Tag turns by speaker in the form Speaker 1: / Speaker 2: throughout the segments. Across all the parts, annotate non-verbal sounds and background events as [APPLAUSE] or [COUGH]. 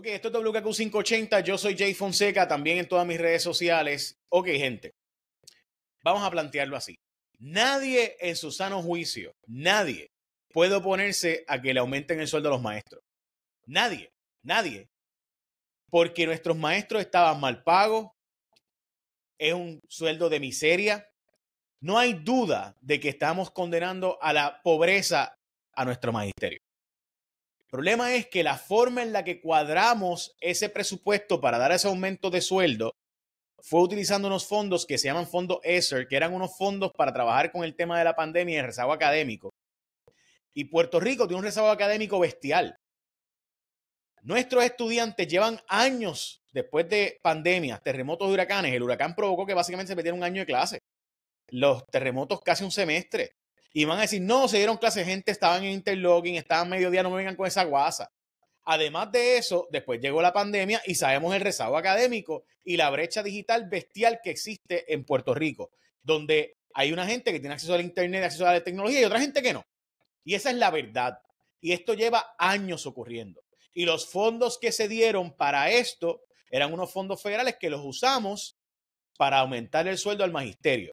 Speaker 1: Ok, esto es WKQ580, yo soy Jay Fonseca, también en todas mis redes sociales. Ok, gente, vamos a plantearlo así. Nadie en su sano juicio, nadie puede oponerse a que le aumenten el sueldo a los maestros. Nadie, nadie. Porque nuestros maestros estaban mal pagos, es un sueldo de miseria. No hay duda de que estamos condenando a la pobreza a nuestro magisterio. El problema es que la forma en la que cuadramos ese presupuesto para dar ese aumento de sueldo fue utilizando unos fondos que se llaman fondos ESER, que eran unos fondos para trabajar con el tema de la pandemia y el rezago académico. Y Puerto Rico tiene un rezago académico bestial. Nuestros estudiantes llevan años después de pandemias, terremotos, huracanes. El huracán provocó que básicamente se perdiera un año de clase. Los terremotos casi un semestre. Y van a decir, no, se dieron clase, gente, estaban en interlogging, estaban mediodía, no me vengan con esa guasa. Además de eso, después llegó la pandemia y sabemos el rezago académico y la brecha digital bestial que existe en Puerto Rico, donde hay una gente que tiene acceso al Internet, acceso a la tecnología y otra gente que no. Y esa es la verdad. Y esto lleva años ocurriendo. Y los fondos que se dieron para esto eran unos fondos federales que los usamos para aumentar el sueldo al magisterio.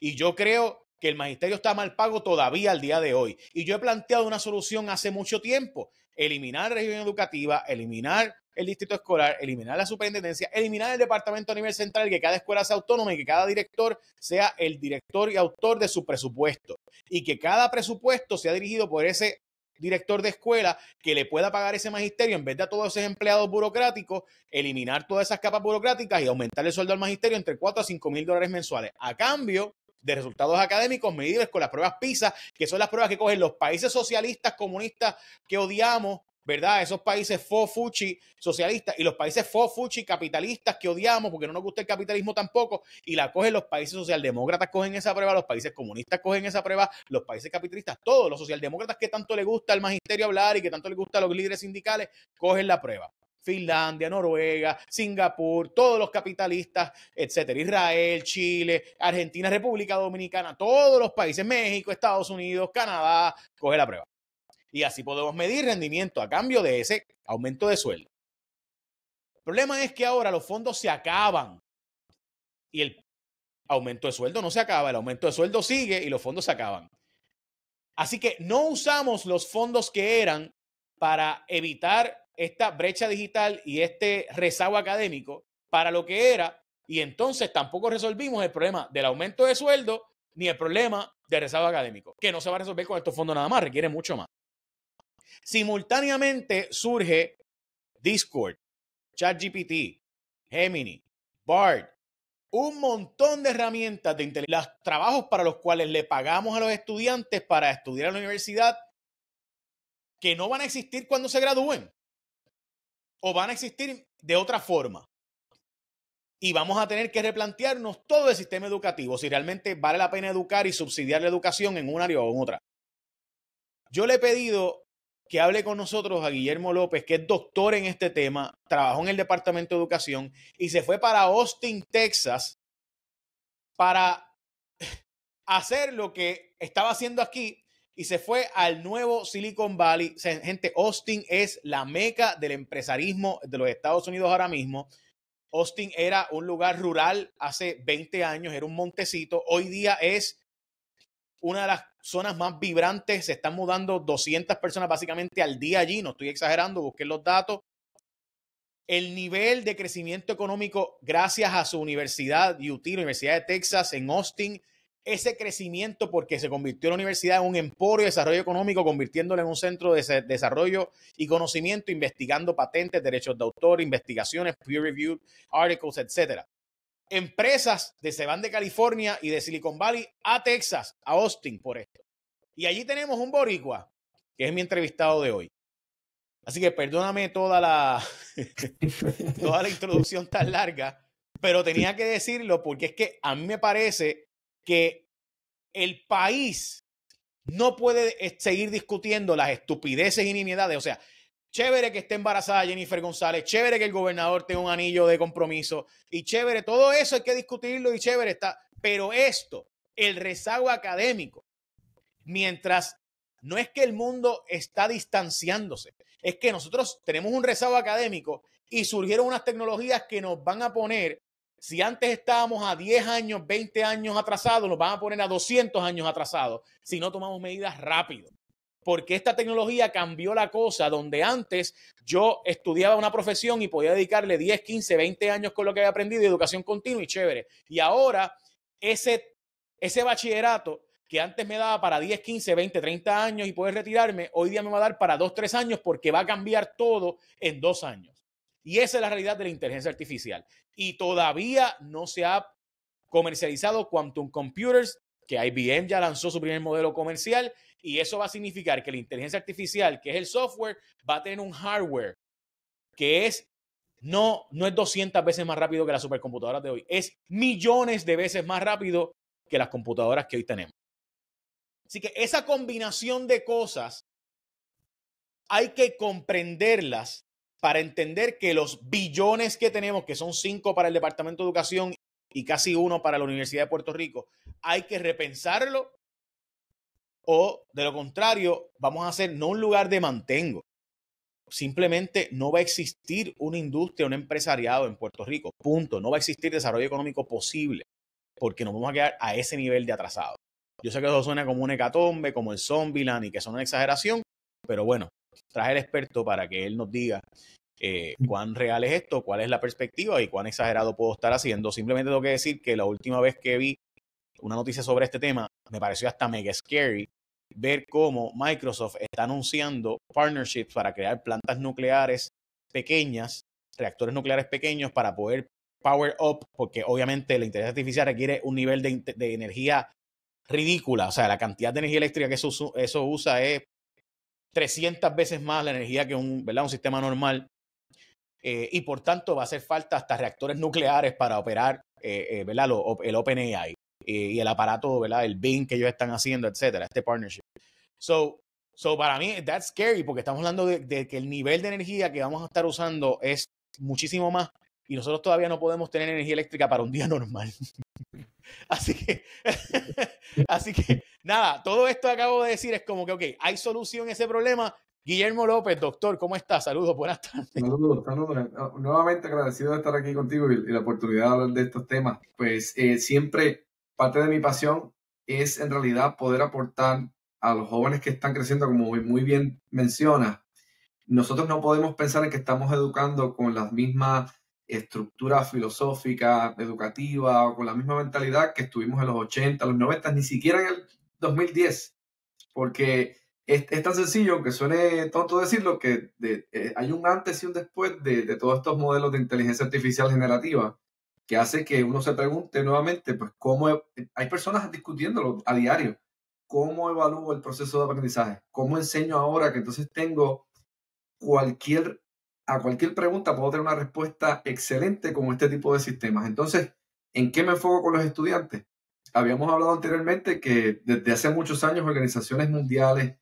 Speaker 1: Y yo creo que el magisterio está mal pago todavía al día de hoy. Y yo he planteado una solución hace mucho tiempo, eliminar la región educativa, eliminar el distrito escolar, eliminar la superintendencia, eliminar el departamento a nivel central, que cada escuela sea autónoma y que cada director sea el director y autor de su presupuesto. Y que cada presupuesto sea dirigido por ese director de escuela que le pueda pagar ese magisterio en vez de a todos esos empleados burocráticos, eliminar todas esas capas burocráticas y aumentar el sueldo al magisterio entre cuatro a cinco mil dólares mensuales. A cambio de resultados académicos medibles con las pruebas PISA, que son las pruebas que cogen los países socialistas, comunistas que odiamos, ¿verdad? Esos países fofuchi socialistas y los países fofuchi capitalistas que odiamos porque no nos gusta el capitalismo tampoco y la cogen los países socialdemócratas, cogen esa prueba, los países comunistas cogen esa prueba, los países capitalistas, todos los socialdemócratas que tanto le gusta al magisterio hablar y que tanto le gusta a los líderes sindicales, cogen la prueba. Finlandia, Noruega, Singapur, todos los capitalistas, etcétera, Israel, Chile, Argentina, República Dominicana, todos los países, México, Estados Unidos, Canadá, coge la prueba. Y así podemos medir rendimiento a cambio de ese aumento de sueldo. El problema es que ahora los fondos se acaban y el aumento de sueldo no se acaba, el aumento de sueldo sigue y los fondos se acaban. Así que no usamos los fondos que eran para evitar esta brecha digital y este rezago académico para lo que era y entonces tampoco resolvimos el problema del aumento de sueldo ni el problema del rezago académico, que no se va a resolver con estos fondos nada más, requiere mucho más. Simultáneamente surge Discord, ChatGPT, Gemini, Bard, un montón de herramientas de inteligencia, los trabajos para los cuales le pagamos a los estudiantes para estudiar en la universidad, que no van a existir cuando se gradúen o van a existir de otra forma. Y vamos a tener que replantearnos todo el sistema educativo, si realmente vale la pena educar y subsidiar la educación en un área o en otra. Yo le he pedido que hable con nosotros a Guillermo López, que es doctor en este tema, trabajó en el Departamento de Educación y se fue para Austin, Texas, para [LAUGHS] hacer lo que estaba haciendo aquí, y se fue al nuevo Silicon Valley. gente, Austin es la meca del empresarismo de los Estados Unidos ahora mismo. Austin era un lugar rural hace 20 años, era un montecito. Hoy día es una de las zonas más vibrantes. Se están mudando 200 personas básicamente al día allí. No estoy exagerando, Busqué los datos. El nivel de crecimiento económico gracias a su universidad, UT, Universidad de Texas en Austin, ese crecimiento porque se convirtió la universidad en un emporio de desarrollo económico, convirtiéndola en un centro de desarrollo y conocimiento, investigando patentes, derechos de autor, investigaciones, peer-reviewed articles, etc. Empresas de, se van de California y de Silicon Valley a Texas, a Austin, por esto. Y allí tenemos un boricua, que es mi entrevistado de hoy. Así que perdóname toda la, [LAUGHS] toda la introducción tan larga, pero tenía que decirlo porque es que a mí me parece que el país no puede eh, seguir discutiendo las estupideces y nimiedades. O sea, chévere que esté embarazada Jennifer González, chévere que el gobernador tenga un anillo de compromiso y chévere, todo eso hay que discutirlo y chévere está. Pero esto, el rezago académico, mientras no es que el mundo está distanciándose, es que nosotros tenemos un rezago académico y surgieron unas tecnologías que nos van a poner si antes estábamos a 10 años, 20 años atrasados, nos van a poner a 200 años atrasados si no tomamos medidas rápido. Porque esta tecnología cambió la cosa, donde antes yo estudiaba una profesión y podía dedicarle 10, 15, 20 años con lo que había aprendido, y educación continua y chévere. Y ahora ese, ese bachillerato que antes me daba para 10, 15, 20, 30 años y poder retirarme, hoy día me va a dar para 2, 3 años porque va a cambiar todo en 2 años. Y esa es la realidad de la inteligencia artificial. Y todavía no se ha comercializado Quantum Computers, que IBM ya lanzó su primer modelo comercial, y eso va a significar que la inteligencia artificial, que es el software, va a tener un hardware que es no, no es 200 veces más rápido que las supercomputadoras de hoy, es millones de veces más rápido que las computadoras que hoy tenemos. Así que esa combinación de cosas hay que comprenderlas para entender que los billones que tenemos, que son cinco para el Departamento de Educación y casi uno para la Universidad de Puerto Rico, hay que repensarlo o de lo contrario vamos a hacer no un lugar de mantengo. Simplemente no va a existir una industria, un empresariado en Puerto Rico, punto. No va a existir desarrollo económico posible porque nos vamos a quedar a ese nivel de atrasado. Yo sé que eso suena como un hecatombe, como el Zombieland y que son una exageración, pero bueno, traje al experto para que él nos diga eh, cuán real es esto, cuál es la perspectiva y cuán exagerado puedo estar haciendo. Simplemente tengo que decir que la última vez que vi una noticia sobre este tema, me pareció hasta mega scary ver cómo Microsoft está anunciando partnerships para crear plantas nucleares pequeñas, reactores nucleares pequeños para poder power up, porque obviamente la inteligencia artificial requiere un nivel de, energía ridícula. O sea, la cantidad de energía eléctrica que eso, eso usa es 300 veces más la energía que un, ¿verdad? un sistema normal. Eh, y por tanto va a hacer falta hasta reactores nucleares para operar eh, eh, el OpenAI y el aparato, ¿verdad? el bin que ellos están haciendo, etcétera, este partnership. So, so para mí, that's scary porque estamos hablando de, de que el nivel de energía que vamos a estar usando es muchísimo más y nosotros todavía no podemos tener energía eléctrica para un día [LAUGHS] normal. así que, [LAUGHS] así que, nada, todo esto que acabo de decir es como que, ok, hay solución a ese problema. Guillermo López, doctor, ¿cómo estás? Saludos, buenas tardes.
Speaker 2: Saludos, saludos. Ah, nuevamente agradecido de estar aquí contigo y, la oportunidad de hablar de estos temas. Pues eh, siempre parte de mi pasión es en realidad poder aportar a los jóvenes que están creciendo, como muy bien mencionas. Nosotros no podemos pensar en que estamos educando con las mismas estructura filosófica, educativa, o con la misma mentalidad que estuvimos en los 80, los 90, ni siquiera en el 2010, porque es, tan sencillo, aunque suene tonto decirlo, que eh, hay un antes y un después de, de todos estos modelos de inteligencia artificial generativa, que hace que uno se pregunte nuevamente, pues cómo, hay personas discutiéndolo a diario, cómo evalúo el proceso de aprendizaje, cómo enseño ahora que entonces tengo cualquier a cualquier pregunta puedo tener una respuesta excelente con este tipo de sistemas. Entonces, ¿en qué me enfoco con los estudiantes? Habíamos hablado anteriormente que desde hace muchos años organizaciones mundiales,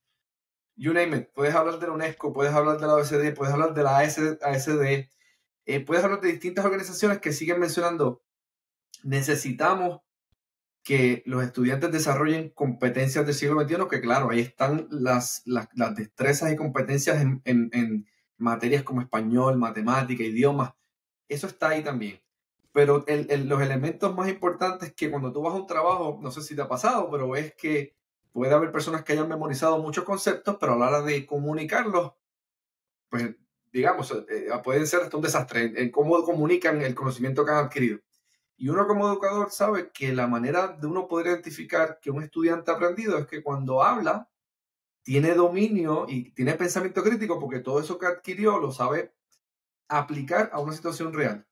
Speaker 2: you name it, puedes hablar de la UNESCO, puedes hablar de la OECD, puedes hablar de la ASD, eh, puedes hablar de distintas organizaciones que siguen mencionando, necesitamos que los estudiantes desarrollen competencias del siglo XXI, que claro, ahí están las, las, destrezas y competencias en materias como español, matemática, idiomas, eso está ahí también. Pero los elementos más importantes que cuando tú vas a un trabajo, no sé si te ha pasado, pero es que puede haber personas que hayan memorizado muchos conceptos, pero a la hora de comunicarlos, pues digamos, eh, pueden ser hasta un desastre en, en, cómo comunican el conocimiento que han adquirido. Y uno como educador sabe que la manera de uno poder identificar que un estudiante ha aprendido es que cuando habla, tiene dominio y tiene pensamiento crítico porque todo eso que adquirió lo sabe aplicar a una situación real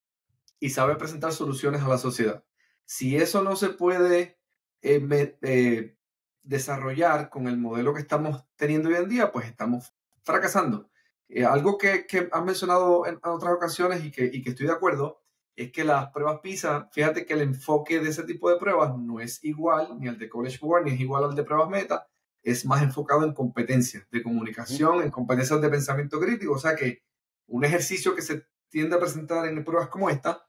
Speaker 2: y sabe presentar soluciones a la sociedad. Si eso no se puede eh, eh, desarrollar con el modelo que estamos teniendo hoy en día, pues estamos fracasando. Eh, algo que, han mencionado en otras ocasiones y que, y que estoy de acuerdo es que las pruebas PISA, fíjate que el enfoque de ese tipo de pruebas no es igual ni al de College Board, ni es igual al de pruebas meta, es más enfocado en competencias de comunicación, en competencias de pensamiento crítico. O sea que un ejercicio que se tiende a presentar en pruebas como esta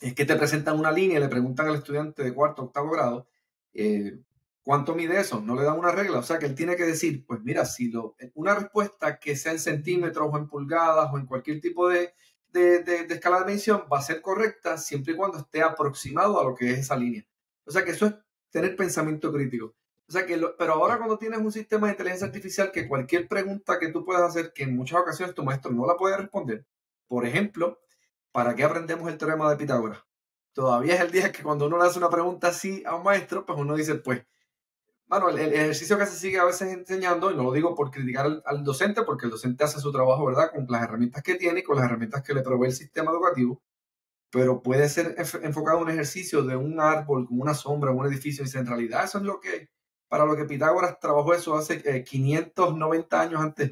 Speaker 2: es que te presentan una línea y le preguntan al estudiante de cuarto octavo grado eh, cuánto mide eso, no le dan una regla. O sea que él tiene que decir, pues mira, si una respuesta que sea en centímetros o en pulgadas o en cualquier tipo de, de, de escala de medición va a ser correcta siempre y cuando esté aproximado a lo que es esa línea. O sea que eso es tener pensamiento crítico pero ahora cuando tienes un sistema de inteligencia artificial que cualquier pregunta que tú puedas hacer, que en muchas ocasiones tu maestro no la puede responder, por ejemplo, ¿para qué aprendemos el teorema de Pitágoras? Todavía es el día que cuando uno le hace una pregunta así a un maestro, pues uno dice, pues, bueno, el, ejercicio que se sigue a veces enseñando, y no lo digo por criticar al, docente, porque el docente hace su trabajo, ¿verdad?, con las herramientas que tiene y con las herramientas que le provee el sistema educativo, pero puede ser enfocado un ejercicio de un árbol, como una sombra, un edificio en centralidad, eso es lo que para lo que Pitágoras trabajó eso hace 590 eh, años antes,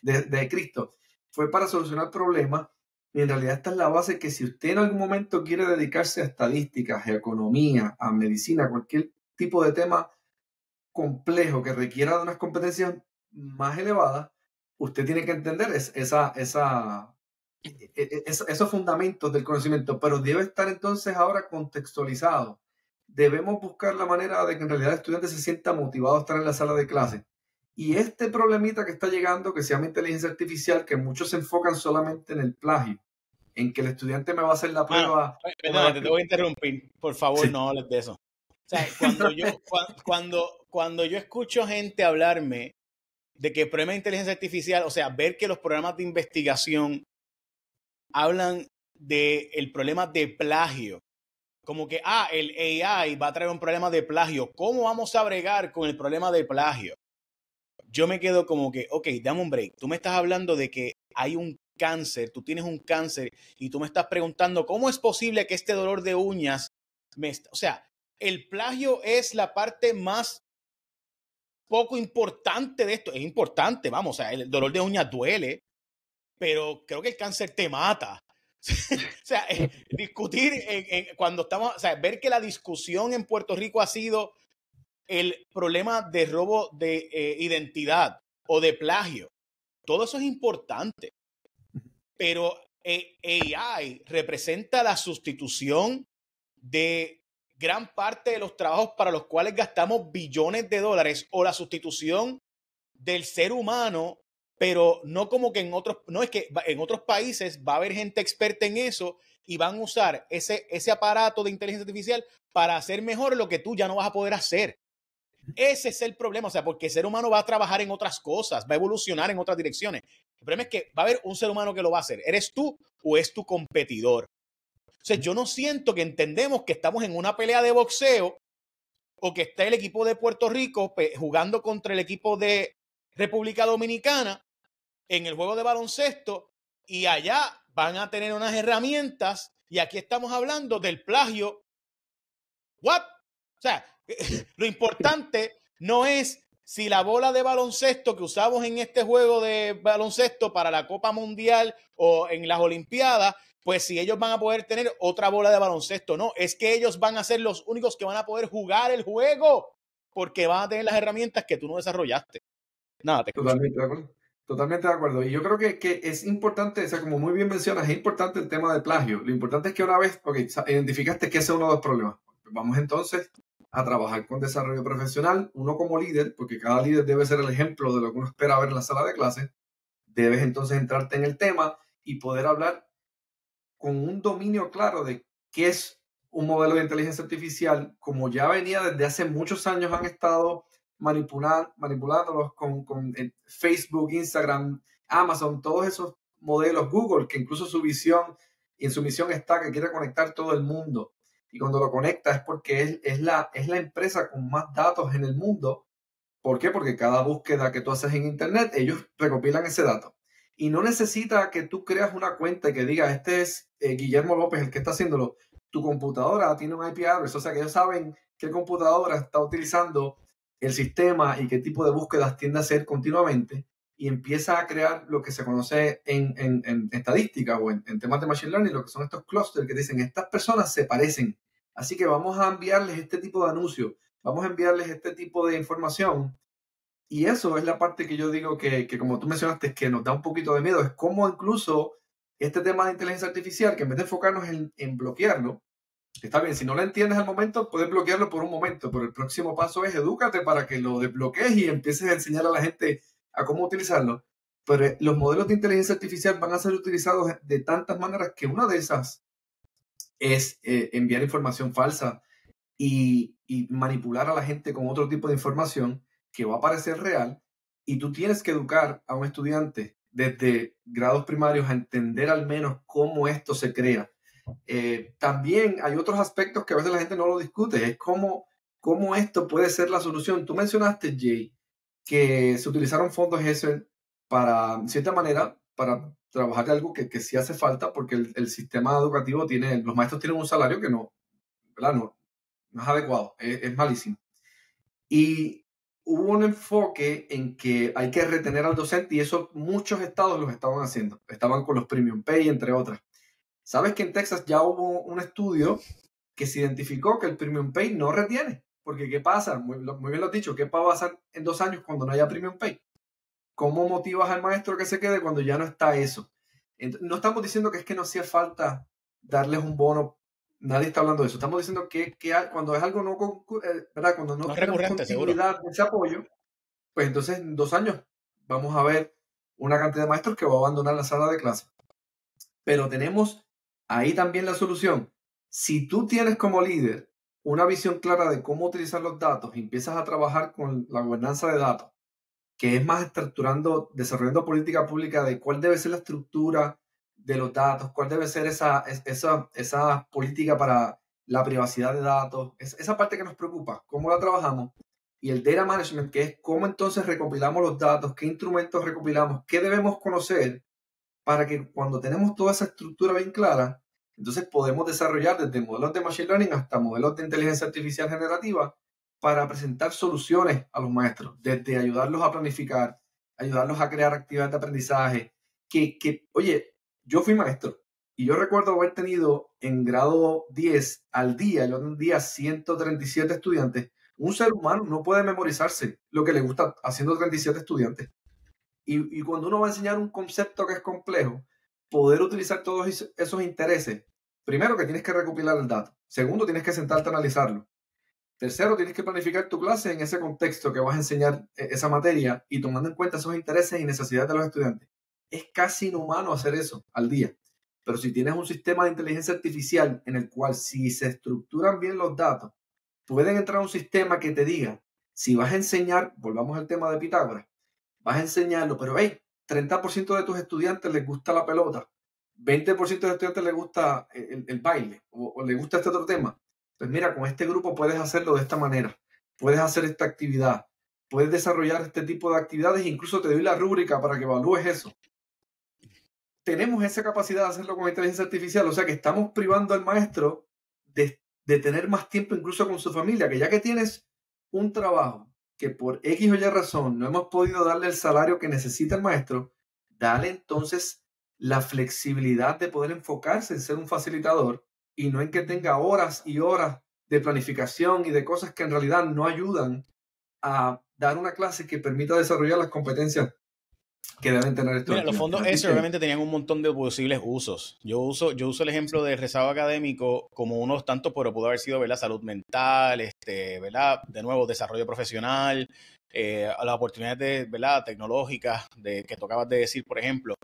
Speaker 2: De, Cristo. Fue para solucionar problemas y en realidad esta es la base que si usted en algún momento quiere dedicarse a estadísticas, a economía, a medicina, cualquier tipo de tema complejo que requiera de unas competencias más elevadas, usted tiene que entender esa, e, e, e, esos fundamentos del conocimiento, pero debe estar entonces ahora contextualizado debemos buscar la manera de que en realidad el estudiante se sienta motivado a estar en la sala de clase. Y este problemita que está llegando, que se llama inteligencia artificial, que muchos se enfocan solamente en el plagio, en que el estudiante me va a hacer la ah, prueba. perdón, te, voy a interrumpir, por favor, no
Speaker 1: hables de eso. O sea, [LAUGHS] cuando yo, cuando, yo escucho gente hablarme de que problema de inteligencia artificial, o sea, ver que los programas de investigación hablan del problema de plagio como que, ah, el AI va a traer un problema de plagio. ¿Cómo vamos a bregar con el problema de plagio? Yo me quedo como que, ok, dame un break. Tú me estás hablando de que hay un cáncer, tú tienes un cáncer y tú me estás preguntando cómo es posible que este dolor de uñas me... O sea, el plagio es la parte más poco importante de esto. Es importante, vamos, o sea, el dolor de uñas duele, pero creo que el cáncer te mata. [LAUGHS] o sea, eh, discutir cuando estamos, o sea, ver que la discusión en Puerto Rico ha sido el problema de robo de eh, identidad o de plagio. Todo eso es importante. Pero eh, AI representa la sustitución de gran parte de los trabajos para los cuales gastamos billones de dólares o la sustitución del ser humano pero no como que en otros, no es que en otros países va a haber gente experta en eso y van a usar ese, aparato de inteligencia artificial para hacer mejor lo que tú ya no vas a poder hacer. Ese es el problema, o sea, porque el ser humano va a trabajar en otras cosas, va a evolucionar en otras direcciones. El problema es que va a haber un ser humano que lo va a hacer. ¿Eres tú o es tu competidor? O sea, yo no siento que entendemos que estamos en una pelea de boxeo o que está el equipo de Puerto Rico jugando contra el equipo de República Dominicana en el juego de baloncesto y allá van a tener unas herramientas y aquí estamos hablando del plagio. ¿What? O sea, [LAUGHS] lo importante no es si la bola de baloncesto que usamos en este juego de baloncesto para la Copa Mundial o en las Olimpiadas, pues si ellos van a poder tener otra bola de baloncesto, no, es que ellos van a ser los únicos que van a poder jugar el juego porque van a tener las herramientas que tú no desarrollaste.
Speaker 2: Nada, te Totalmente acuerdo. Totalmente de acuerdo. Y yo creo que, que, es importante, o sea, como muy bien mencionas, es importante el tema de plagio. Lo importante es que una vez, identificaste que ese es uno de los problemas. Vamos entonces a trabajar con desarrollo profesional, uno como líder, porque cada líder debe ser el ejemplo de lo que uno espera ver en la sala de clase. Debes entonces entrarte en el tema y poder hablar con un dominio claro de qué es un modelo de inteligencia artificial, como ya venía desde hace muchos años han estado manipulándolos con, con Facebook, Instagram, Amazon, todos esos modelos, Google, que incluso su visión y en su misión está que quiere conectar todo el mundo. Y cuando lo conecta es porque es, es, la, es la empresa con más datos en el mundo. ¿Por qué? Porque cada búsqueda que tú haces en Internet, ellos recopilan ese dato. Y no necesita que tú creas una cuenta y que diga, este es eh, Guillermo López el que está haciéndolo. Tu computadora tiene un IP address, o sea que ellos saben qué computadora está utilizando el sistema y qué tipo de búsquedas tiende a hacer continuamente y empieza a crear lo que se conoce en, estadística o en, temas de machine learning, lo que son estos clusters que dicen, estas personas se parecen, así que vamos a enviarles este tipo de anuncios, vamos a enviarles este tipo de información. Y eso es la parte que yo digo que, como tú mencionaste, que nos da un poquito de miedo, es como incluso este tema de inteligencia artificial, que en vez de enfocarnos en bloquearlo, Está bien, si no lo entiendes al momento, puedes bloquearlo por un momento, pero el próximo paso es edúcate para que lo desbloquees y empieces a enseñar a la gente a cómo utilizarlo. Pero eh, los modelos de inteligencia artificial van a ser utilizados de tantas maneras que una de esas es eh, enviar información falsa y manipular a la gente con otro tipo de información que va a parecer real y tú tienes que educar a un estudiante desde grados primarios a entender al menos cómo esto se crea eh, también hay otros aspectos que a veces la gente no lo discute, es cómo, cómo esto puede ser la solución. Tú mencionaste, Jay, que se utilizaron fondos ESER para, cierta manera, para trabajar algo que, que sí hace falta, porque el, sistema educativo tiene, los maestros tienen un salario que no, ¿verdad? No, es adecuado, es, es malísimo. Y hubo un enfoque en que hay que retener al docente y eso muchos estados los estaban haciendo, estaban con los premium pay, entre otras. Sabes que en Texas ya hubo un estudio que se identificó que el premium pay no retiene. Porque ¿qué pasa? Muy, bien lo has dicho, ¿qué pasa en dos años cuando no haya premium pay? ¿Cómo motivas al maestro que se quede cuando ya no está eso? no estamos diciendo que es que no hacía falta darles un bono. Nadie está hablando de eso. Estamos diciendo que, cuando es algo no, eh, ¿verdad? Cuando no, tenemos continuidad de ese apoyo, pues entonces en dos años vamos a ver una cantidad de maestros que va a abandonar la sala de clase. Pero tenemos Ahí también la solución. Si tú tienes como líder una visión clara de cómo utilizar los datos y empiezas a trabajar con la gobernanza de datos, que es más estructurando, desarrollando política pública de cuál debe ser la estructura de los datos, cuál debe ser esa, esa, política para la privacidad de datos, esa parte que nos preocupa, cómo la trabajamos, y el data management, que es cómo entonces recopilamos los datos, qué instrumentos recopilamos, qué debemos conocer para que cuando tenemos toda esa estructura bien clara, entonces podemos desarrollar desde modelos de Machine Learning hasta modelos de inteligencia artificial generativa para presentar soluciones a los maestros, desde ayudarlos a planificar, ayudarlos a crear actividades de aprendizaje, que, oye, yo fui maestro y yo recuerdo haber tenido en grado 10 al día, yo día 137 estudiantes, un ser humano no puede memorizarse lo que le gusta haciendo 137 estudiantes. Y, cuando uno va a enseñar un concepto que es complejo, poder utilizar todos esos intereses, primero que tienes que recopilar el dato, segundo tienes que sentarte a analizarlo, Tercero, tienes que planificar tu clase en ese contexto que vas a enseñar e, esa materia y tomando en cuenta esos intereses y necesidades de los estudiantes. Es casi inhumano hacer eso al día. Pero si tienes un sistema de inteligencia artificial en el cual si se estructuran bien los datos, pueden entrar a un sistema que te diga, si vas a enseñar, volvamos al tema de Pitágoras, vas a enseñarlo, pero hey, 30% de tus estudiantes les gusta la pelota, 20% de los estudiantes les gusta eh, el, baile o, le gusta este otro tema. Entonces, mira, con este grupo puedes hacerlo de esta manera, puedes hacer esta actividad, puedes desarrollar este tipo de actividades, incluso te doy la rúbrica para que evalúes eso. Tenemos esa capacidad de hacerlo con inteligencia artificial, o sea que estamos privando al maestro de tener más tiempo incluso con su familia, que ya que tienes un trabajo que por X o Y razón no hemos podido darle el salario que necesita el maestro, dale entonces la flexibilidad de poder enfocarse en ser un facilitador y no en que tenga horas y horas de planificación y de cosas que en realidad no ayudan a dar una clase que permita desarrollar las competencias que deben tener los fondos ese obviamente tenían
Speaker 1: un montón de posibles usos. Yo uso, yo uso el ejemplo de rezago académico como unos tantos, pero pudo haber sido salud mental, este, ¿verdad? de nuevo, desarrollo profesional, eh, las oportunidades de, ¿verdad? tecnológicas de, que tocabas de decir, por ejemplo.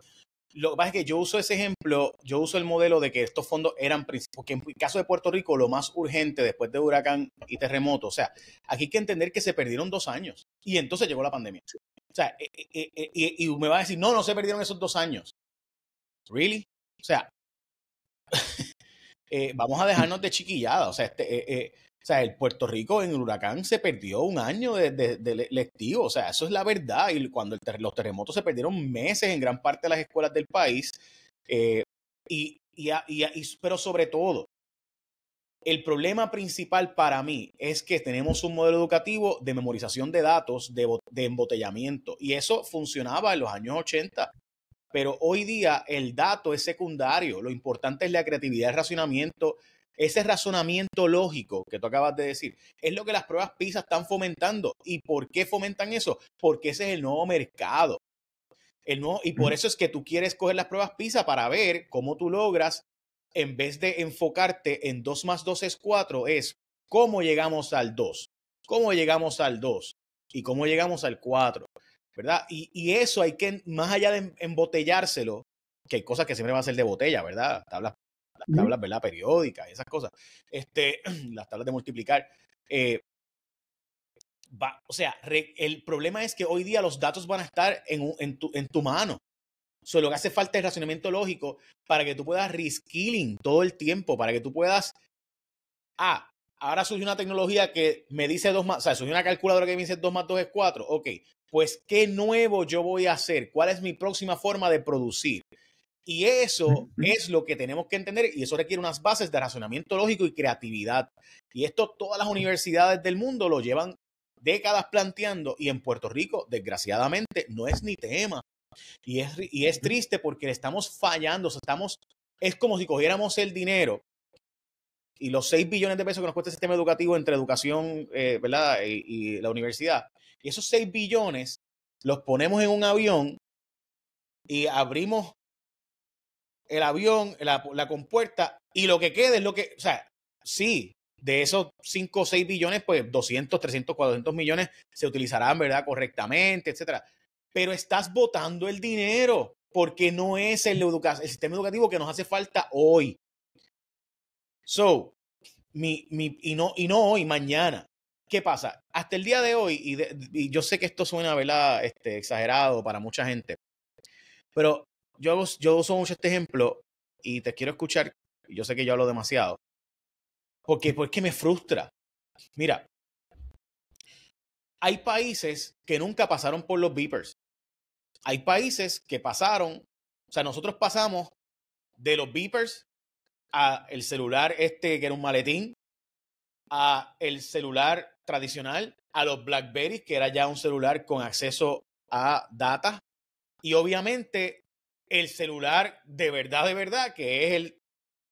Speaker 1: Lo que pasa es que yo uso ese ejemplo, yo uso el modelo de que estos fondos eran, porque en el caso de Puerto Rico, lo más urgente después de huracán y terremoto, o sea, aquí hay que entender que se perdieron dos años y entonces llegó la pandemia. O sea, eh, eh, eh, y, me va a decir, no, no se perdieron esos dos años. ¿Really? O sea, [LAUGHS] vamos a dejarnos de chiquillada. O sea, este, sea, el Puerto Rico en el huracán se perdió un año de, de, lectivo. O sea, eso es la verdad. Y cuando los terremotos se perdieron meses en gran parte de las escuelas del país. Y, y, y, pero sobre todo, el problema principal para mí es que tenemos un modelo educativo de memorización de datos, de, embotellamiento, y eso funcionaba en los años 80. Pero hoy día el dato es secundario, lo importante es la creatividad, el racionamiento, ese razonamiento lógico que tú acabas de decir, es lo que las pruebas PISA están fomentando. ¿Y por qué fomentan eso? Porque ese es el nuevo mercado. El nuevo, y por eso es que tú quieres coger las pruebas PISA para ver cómo tú logras en vez de enfocarte en 2 más 2 es 4, es cómo llegamos al 2, cómo llegamos al 2 y cómo llegamos al 4, ¿verdad? Y, eso hay que, más allá de embotellárselo, que hay cosas que siempre van a ser de botella, ¿verdad? Tablas, las tablas, ¿verdad? Periódicas, esas cosas. Este, [CLEARS THROAT] las tablas de multiplicar. Eh, va, o sea, el problema es que hoy día los datos van a estar en, tu, en tu mano solo lo que hace falta el razonamiento lógico para que tú puedas reskilling todo el tiempo, para que tú puedas. Ah, ahora surge una tecnología que me dice dos más. O sea, soy una calculadora que me dice dos más dos es 4. Ok, pues qué nuevo yo voy a hacer, cuál es mi próxima forma de producir. Y eso es lo que tenemos que entender y eso requiere unas bases de razonamiento lógico y creatividad. Y esto todas las universidades del mundo lo llevan décadas planteando y en Puerto Rico, desgraciadamente, no es ni tema. Y es, y es triste porque estamos fallando, estamos, es como si cogiéramos el dinero y los 6 billones de pesos que nos cuesta el sistema educativo entre educación eh, ¿verdad? Y, la universidad. Y esos 6 billones los ponemos en un avión y abrimos el avión, la, la compuerta, y lo que queda es lo que, o sea, sí, de esos 5 o 6 billones, pues 200, 300, 400 millones se utilizarán, ¿verdad? Correctamente, etcétera pero estás botando el dinero porque no es el, el sistema educativo que nos hace falta hoy. So, mi, y, no, y no hoy, mañana. ¿Qué pasa? Hasta el día de hoy, y, yo sé que esto suena Este, exagerado para mucha gente, pero yo, hago, yo uso mucho este ejemplo y te quiero escuchar. Yo sé que yo hablo demasiado. Porque, porque me frustra. Mira, hay países que nunca pasaron por los beepers hay países que pasaron, o sea, nosotros pasamos de los beepers a el celular este que era un maletín, a el celular tradicional, a los Blackberries, que era ya un celular con acceso a data, y obviamente el celular de verdad, de verdad, que es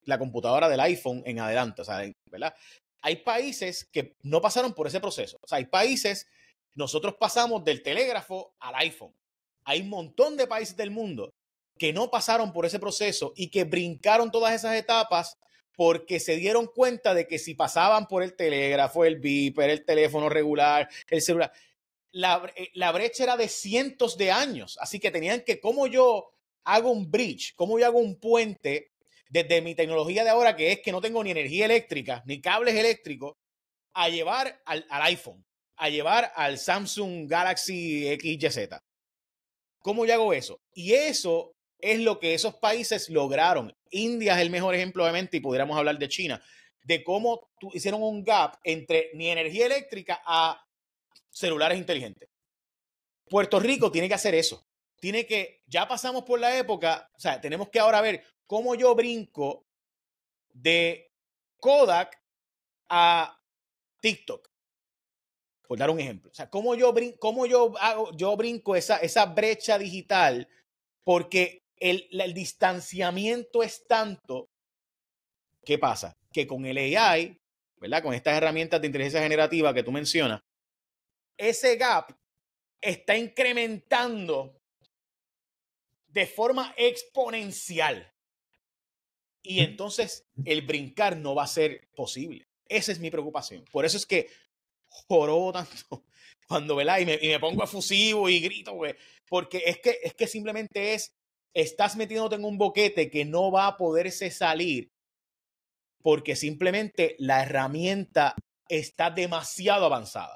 Speaker 1: la computadora del iPhone en adelante, o ¿verdad? Hay países que no pasaron por ese proceso, o sea, hay países, nosotros pasamos del telégrafo al iPhone, hay un montón de países del mundo que no pasaron por ese proceso y que brincaron todas esas etapas porque se dieron cuenta de que si pasaban por el telégrafo, el viper, el teléfono regular, el celular, eh, la, brecha era de cientos de años. Así que tenían que, ¿cómo yo hago un bridge? ¿Cómo yo hago un puente desde mi tecnología de ahora, que es que no tengo ni energía eléctrica, ni cables eléctricos, a llevar al, al iPhone, a llevar al Samsung Galaxy XYZ? ¿Cómo yo hago eso? Y eso es lo que esos países lograron. India es el mejor ejemplo, obviamente, y pudiéramos hablar de China, de cómo hicieron un gap entre mi energía eléctrica a celulares inteligentes. Puerto Rico tiene que hacer eso. Tiene que, ya pasamos por la época, o sea, tenemos que ahora ver cómo yo brinco de Kodak a TikTok por dar un ejemplo. O sea, ¿cómo yo, yo, hago, yo brinco esa, esa brecha digital? Porque el, el, distanciamiento es tanto. ¿Qué pasa? Que con el AI, ¿verdad? Con estas herramientas de inteligencia generativa que tú mencionas, ese gap está incrementando de forma exponencial. Y entonces el brincar no va a ser posible. Esa es mi preocupación. Por eso es que joró [LAUGHS] tanto cuando, ve Y me, y me pongo efusivo y grito, güey. Pues, porque es que, es que simplemente es, estás metiéndote en un boquete que no va a poderse salir porque simplemente la herramienta está demasiado avanzada.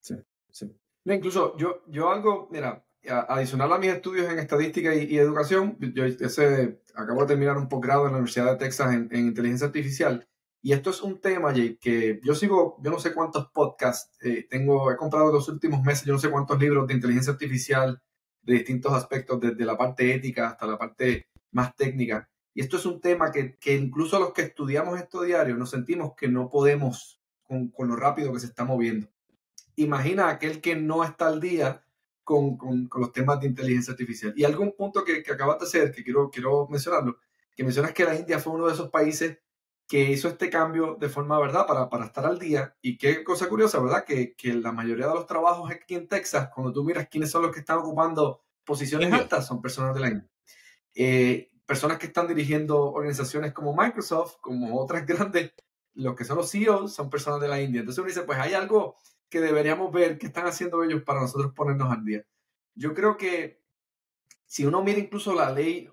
Speaker 2: Sí, sí. incluso yo, yo algo, mira, adicional a mis estudios en estadística y, educación, yo ese, acabo de terminar un posgrado en la Universidad de Texas en inteligencia artificial y esto es un tema, Jake, que yo sigo, yo no sé cuántos podcasts eh, tengo, he comprado en los últimos meses, yo no sé cuántos libros de inteligencia artificial de distintos aspectos, desde la parte ética hasta la parte más técnica. Y esto es un tema que, que incluso los que estudiamos esto diario nos sentimos que no podemos con, lo rápido que se está moviendo. Imagina aquel que no está al día con, los temas de inteligencia artificial. Y algún punto que, que acabas de hacer, que quiero, quiero mencionarlo, que mencionas que la India fue uno de esos países que hizo este cambio de forma, ¿verdad?, para, estar al día. Y qué cosa curiosa, ¿verdad?, que, la mayoría de los trabajos aquí en Texas, cuando tú miras quiénes son los que están ocupando posiciones altas, son personas de la India. personas que están dirigiendo organizaciones como Microsoft, como otras [LAUGHS] grandes, los que son los CEOs son personas de la India. Entonces uno dice, pues hay algo que deberíamos ver qué están haciendo ellos para nosotros ponernos al día. Yo creo que si uno mira incluso la ley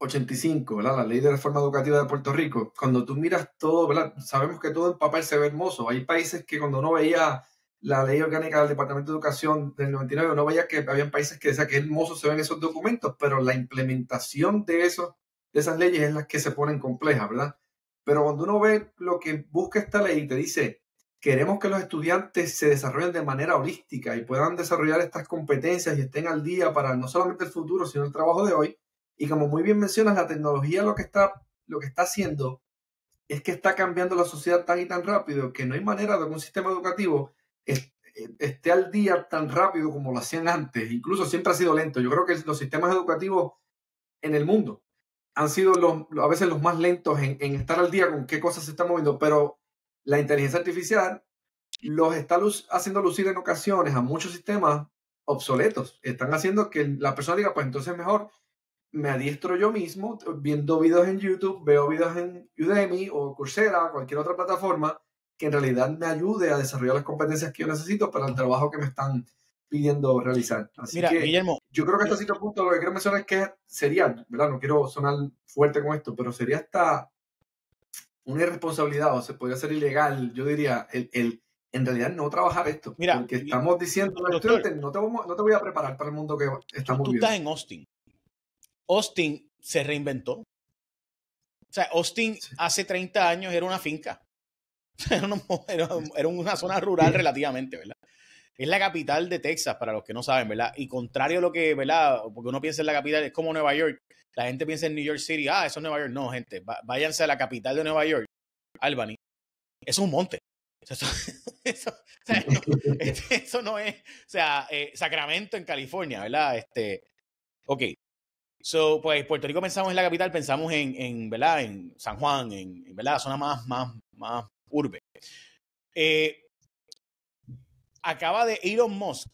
Speaker 2: 85, la ley de reforma educativa de Puerto Rico, cuando tú miras todo, sabemos que todo en papel se ve hermoso. Hay países que cuando uno veía la ley orgánica del Departamento de Educación del 99, no veía que había países que decían que hermoso se ven esos documentos, pero la implementación de, eso, de esas leyes es la que se ponen compleja ¿verdad? Pero cuando uno ve lo que busca esta ley y te dice, queremos que los estudiantes se desarrollen de manera holística y puedan desarrollar estas competencias y estén al día para no solamente el futuro, sino el trabajo de hoy, y como muy bien mencionas, la tecnología lo que está, lo que está haciendo es que está cambiando la sociedad tan y tan rápido que no hay manera de que un sistema educativo e, esté al día tan rápido como lo hacían antes. Incluso siempre ha sido lento. Yo creo que los sistemas educativos en el mundo han sido a veces los más lentos en, estar al día con qué cosas se están moviendo, pero la inteligencia artificial los está haciendo lucir en ocasiones a muchos sistemas obsoletos. Están haciendo que la persona diga, pues entonces mejor me adiestro yo mismo viendo videos en YouTube, veo videos en Udemy o Coursera, cualquier otra plataforma que en realidad me ayude a desarrollar las competencias que yo necesito para el trabajo que me están pidiendo realizar. Así que yo creo que hasta eh, cierto punto lo que quiero mencionar es que sería, ¿verdad? No quiero sonar fuerte con esto, pero sería hasta una irresponsabilidad o se podría hacer ilegal, yo diría, el, en realidad no trabajar esto. Mira, porque estamos diciendo no, te no te voy a preparar para el mundo que estamos viviendo. Tú estás en
Speaker 1: Austin. Austin se reinventó. O sea, Austin hace 30 años era una finca. [LAUGHS] Era una, zona rural relativamente, ¿verdad? Es la capital de Texas, para los que no saben, ¿verdad? Y contrario a lo que, ¿verdad? Porque uno piensa en la capital, es como Nueva York. La gente piensa en New York City, ah, eso es Nueva York. No, gente, váyanse a la capital de Nueva York, Albany. es un monte. [LAUGHS] [LAUGHS] Este, eso, no, es, o sea, eh, Sacramento en California, ¿verdad? Este, ok, So, pues Puerto Rico pensamos en la capital, pensamos en, en ¿verdad? En San Juan, en, ¿verdad? La zona más, más, más urbe. Eh, acaba de Elon Musk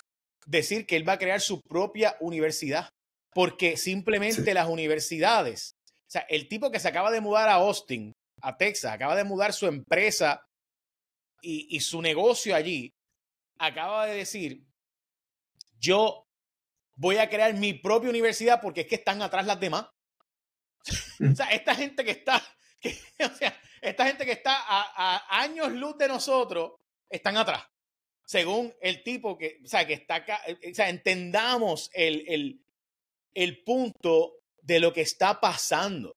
Speaker 1: decir que él va a crear su propia universidad, porque simplemente las universidades, o sea, el tipo que se acaba de mudar a Austin, a Texas, acaba de mudar su empresa y, y su negocio allí, acaba de decir, yo voy a crear mi propia universidad porque es que están atrás las demás. Mm. o sea, esta gente que está, [LAUGHS] que, o sea, esta gente que está a, años luz de nosotros, están atrás. Según el tipo que, o sea, que está acá, eh, eh, o sea, entendamos el, punto de lo que está pasando.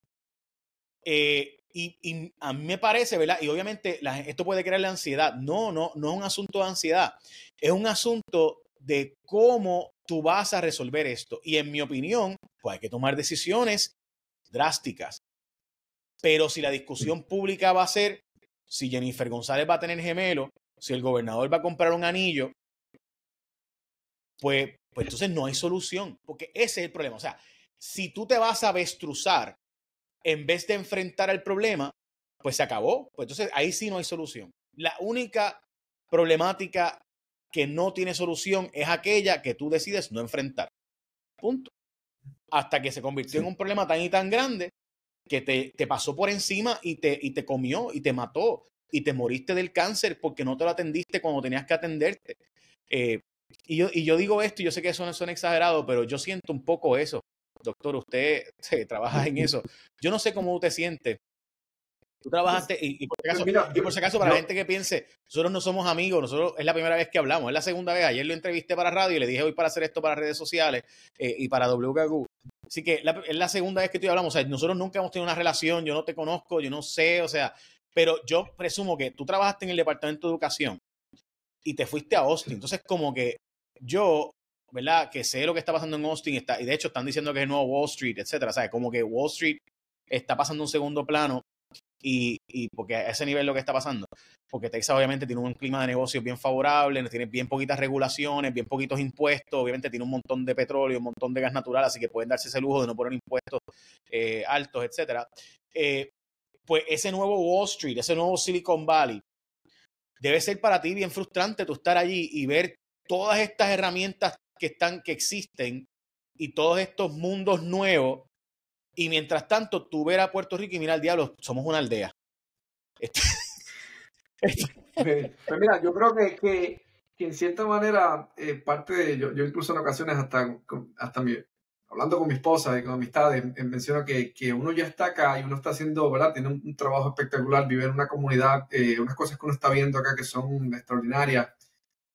Speaker 1: Eh, y, a mí me parece, ¿verdad? Y obviamente esto puede crear la ansiedad. No, no, no es un asunto de ansiedad. Es un asunto de cómo tú vas a resolver esto. Y en mi opinión, pues hay que tomar decisiones drásticas. Pero si la discusión pública va a ser si Jennifer González va a tener gemelo, si el gobernador va a comprar un anillo, pues, pues entonces no hay solución, porque ese es el problema. O sea, si tú te vas a avestruzar en vez de enfrentar al problema, pues se acabó. Pues entonces ahí sí no hay solución. La única problemática que no tiene solución es aquella que tú decides no enfrentar. Punto. Hasta que se convirtió en un problema tan y tan grande que te, te pasó por encima y te, y te comió y te mató y te moriste del cáncer porque no te lo atendiste cuando tenías que atenderte. Eh, y, yo, y yo digo esto, yo sé que eso no suena exagerado, pero yo siento un poco eso. Doctor, usted [LAUGHS] trabaja en [LAUGHS] eso. Yo no sé cómo usted siente Tú trabajaste, y, por si acaso, por si acaso, para la gente que piense, nosotros no somos amigos, nosotros es la primera vez que hablamos, es la segunda vez. Ayer lo entrevisté para radio y le dije hoy para hacer esto para redes sociales eh, y para WKQ. Así que es la segunda vez que tú hablamos. O sea, nosotros nunca hemos tenido una relación, yo no te conozco, yo no sé, o sea, pero yo presumo que tú trabajaste en el departamento de educación y te fuiste a Austin. Entonces, como que yo, ¿verdad? Que sé lo que está pasando en Austin, está, y de hecho están diciendo que es el nuevo Wall Street, etcétera. O sea, como que Wall Street está pasando un segundo plano y, porque a ese nivel lo que está pasando. Porque Texas obviamente tiene un clima de negocios bien favorable, tiene bien poquitas regulaciones, bien poquitos impuestos, obviamente tiene un montón de petróleo, un montón de gas natural, así que pueden darse ese lujo de no poner impuestos eh, altos, etcétera. Eh, pues ese nuevo Wall Street, ese nuevo Silicon Valley, debe ser para ti bien frustrante tú estar allí y ver todas estas herramientas que están, que existen y todos estos mundos nuevos y mientras tanto, tú ver a Puerto Rico y mira al diablo, somos una aldea. Este,
Speaker 2: [LAUGHS] este, pues mira, yo creo que, que, en cierta manera, eh, parte de. Yo, yo incluso en ocasiones, hasta, hasta hablando con mi esposa y con amistades, menciono que, que, uno ya está acá y uno está haciendo, ¿verdad? Tiene un, trabajo espectacular, vive en una comunidad, eh, unas cosas que uno está viendo acá que son extraordinarias.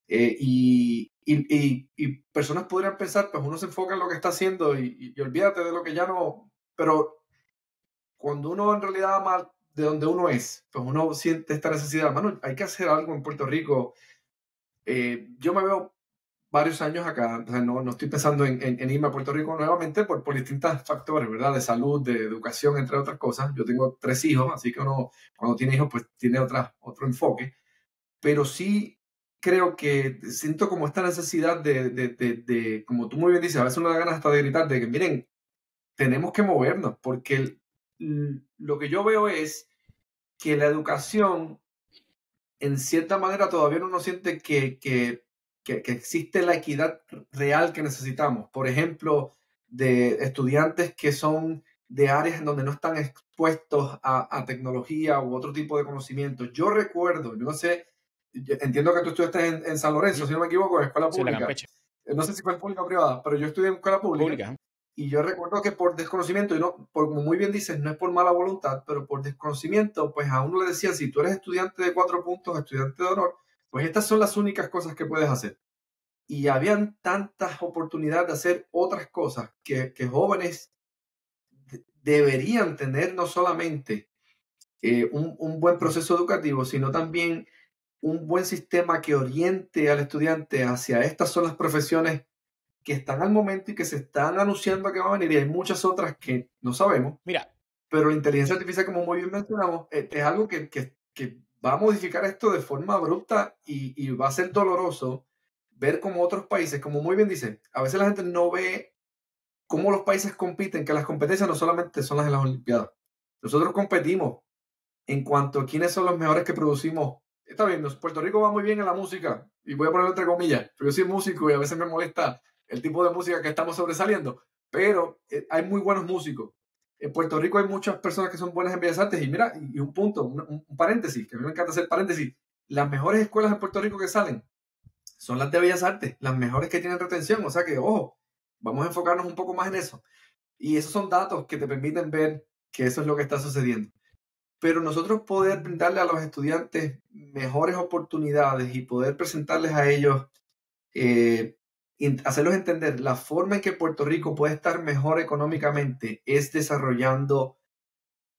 Speaker 2: Eh, y, y, y, personas podrían pensar, pues uno se enfoca en lo que está haciendo y, olvídate de lo que ya no, pero cuando uno en realidad ama de donde uno es, pues uno siente esta necesidad, hermano, hay que hacer algo en Puerto Rico. Eh, yo me veo varios años acá, no, no estoy pensando en, irme a Puerto Rico nuevamente por, por distintos factores, ¿verdad? De salud, de educación, entre otras cosas. Yo tengo tres hijos, así que uno cuando tiene hijos pues tiene otra, otro enfoque, pero sí creo que siento como esta necesidad de, de, de, de como tú muy bien dices, a veces uno da ganas hasta de gritar, de que miren, tenemos que movernos porque lo que yo veo es que la educación, en cierta manera, todavía no nos siente que, existe la equidad real que necesitamos. Por ejemplo, de estudiantes que son de áreas en donde no están expuestos a, tecnología u otro tipo de conocimiento. Yo recuerdo, no sé, entiendo que tú estuviste en, San Lorenzo, si no me equivoco, en escuela pública. Eh, no sé si fue en pública o privada, pero yo estudié en escuela pública. Y yo recuerdo que por desconocimiento, y no, como muy bien dices, no es por mala voluntad, pero por desconocimiento, pues a uno le decían, si tú eres estudiante de cuatro puntos, estudiante de honor, pues estas son las únicas cosas que puedes hacer. Y habían tantas oportunidades de hacer otras cosas que, que jóvenes deberían tener no solamente eh, un, un buen proceso educativo, sino también un buen sistema que oriente al estudiante hacia estas son las profesiones que están al momento y que se están anunciando que van a venir, y hay muchas otras que no sabemos. Mira. Pero la inteligencia artificial, como muy bien mencionamos, eh, es, algo que, que, que, va a modificar esto de forma abrupta y, y va a ser doloroso ver como otros países, como muy bien dicen, a veces la gente no ve cómo los países compiten, que las competencias no solamente son las de las Olimpiadas. Nosotros competimos en cuanto a quiénes son los mejores que producimos. Está bien, Puerto Rico va muy bien en la música, y voy a poner entre comillas, pero yo soy músico y a veces me molesta el tipo de música que estamos sobresaliendo, pero eh, hay muy buenos músicos. En Puerto Rico hay muchas personas que son buenas en Bellas Artes y mira, y un punto, un, paréntesis, que a mí me encanta hacer paréntesis, las mejores escuelas en Puerto Rico que salen son las de Bellas Artes, las mejores que tienen retención, o sea que, ojo, vamos a enfocarnos un poco más en eso. Y esos son datos que te permiten ver que eso es lo que está sucediendo. Pero nosotros poder brindarle a los estudiantes mejores oportunidades y poder presentarles a ellos eh, hacerlos entender la forma en que Puerto Rico puede estar mejor económicamente es desarrollando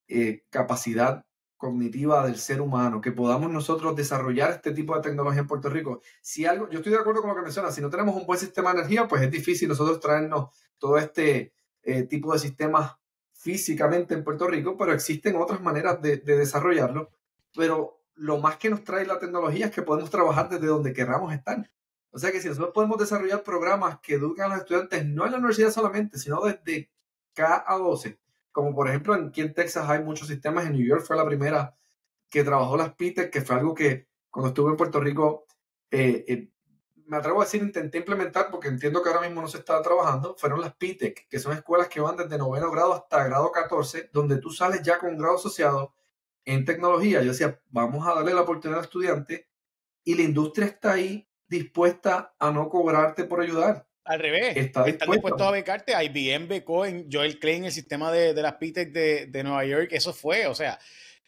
Speaker 2: eh, capacidad cognitiva del ser humano, que podamos nosotros desarrollar este tipo de tecnología en Puerto Rico. Si algo, yo estoy de acuerdo con lo que menciona si no tenemos un buen sistema de energía, pues es difícil nosotros traernos todo este eh, tipo de sistemas físicamente en Puerto Rico, pero existen otras maneras de, de desarrollarlo. Pero lo más que nos trae la tecnología es que podemos trabajar desde donde queramos estar. O sea que si nosotros podemos desarrollar programas que educan a los estudiantes, no en la universidad solamente, sino desde K a 12, como por ejemplo aquí en Texas hay muchos sistemas, en New York fue la primera que trabajó las PITEC, que fue algo que cuando estuve en Puerto Rico, eh, eh, me atrevo a decir, intenté implementar, porque entiendo que ahora mismo no se está trabajando, fueron las PITEC, que son escuelas que van desde noveno grado hasta grado 14, donde tú sales ya con un grado asociado en tecnología. Yo decía, vamos a darle la oportunidad al estudiante y la industria está ahí dispuesta a no cobrarte por ayudar. Al revés, Está
Speaker 1: están dispuestos a becarte. IBM becó en Joel Klein el sistema de, las PITEC de, Nueva York. Eso fue, o sea,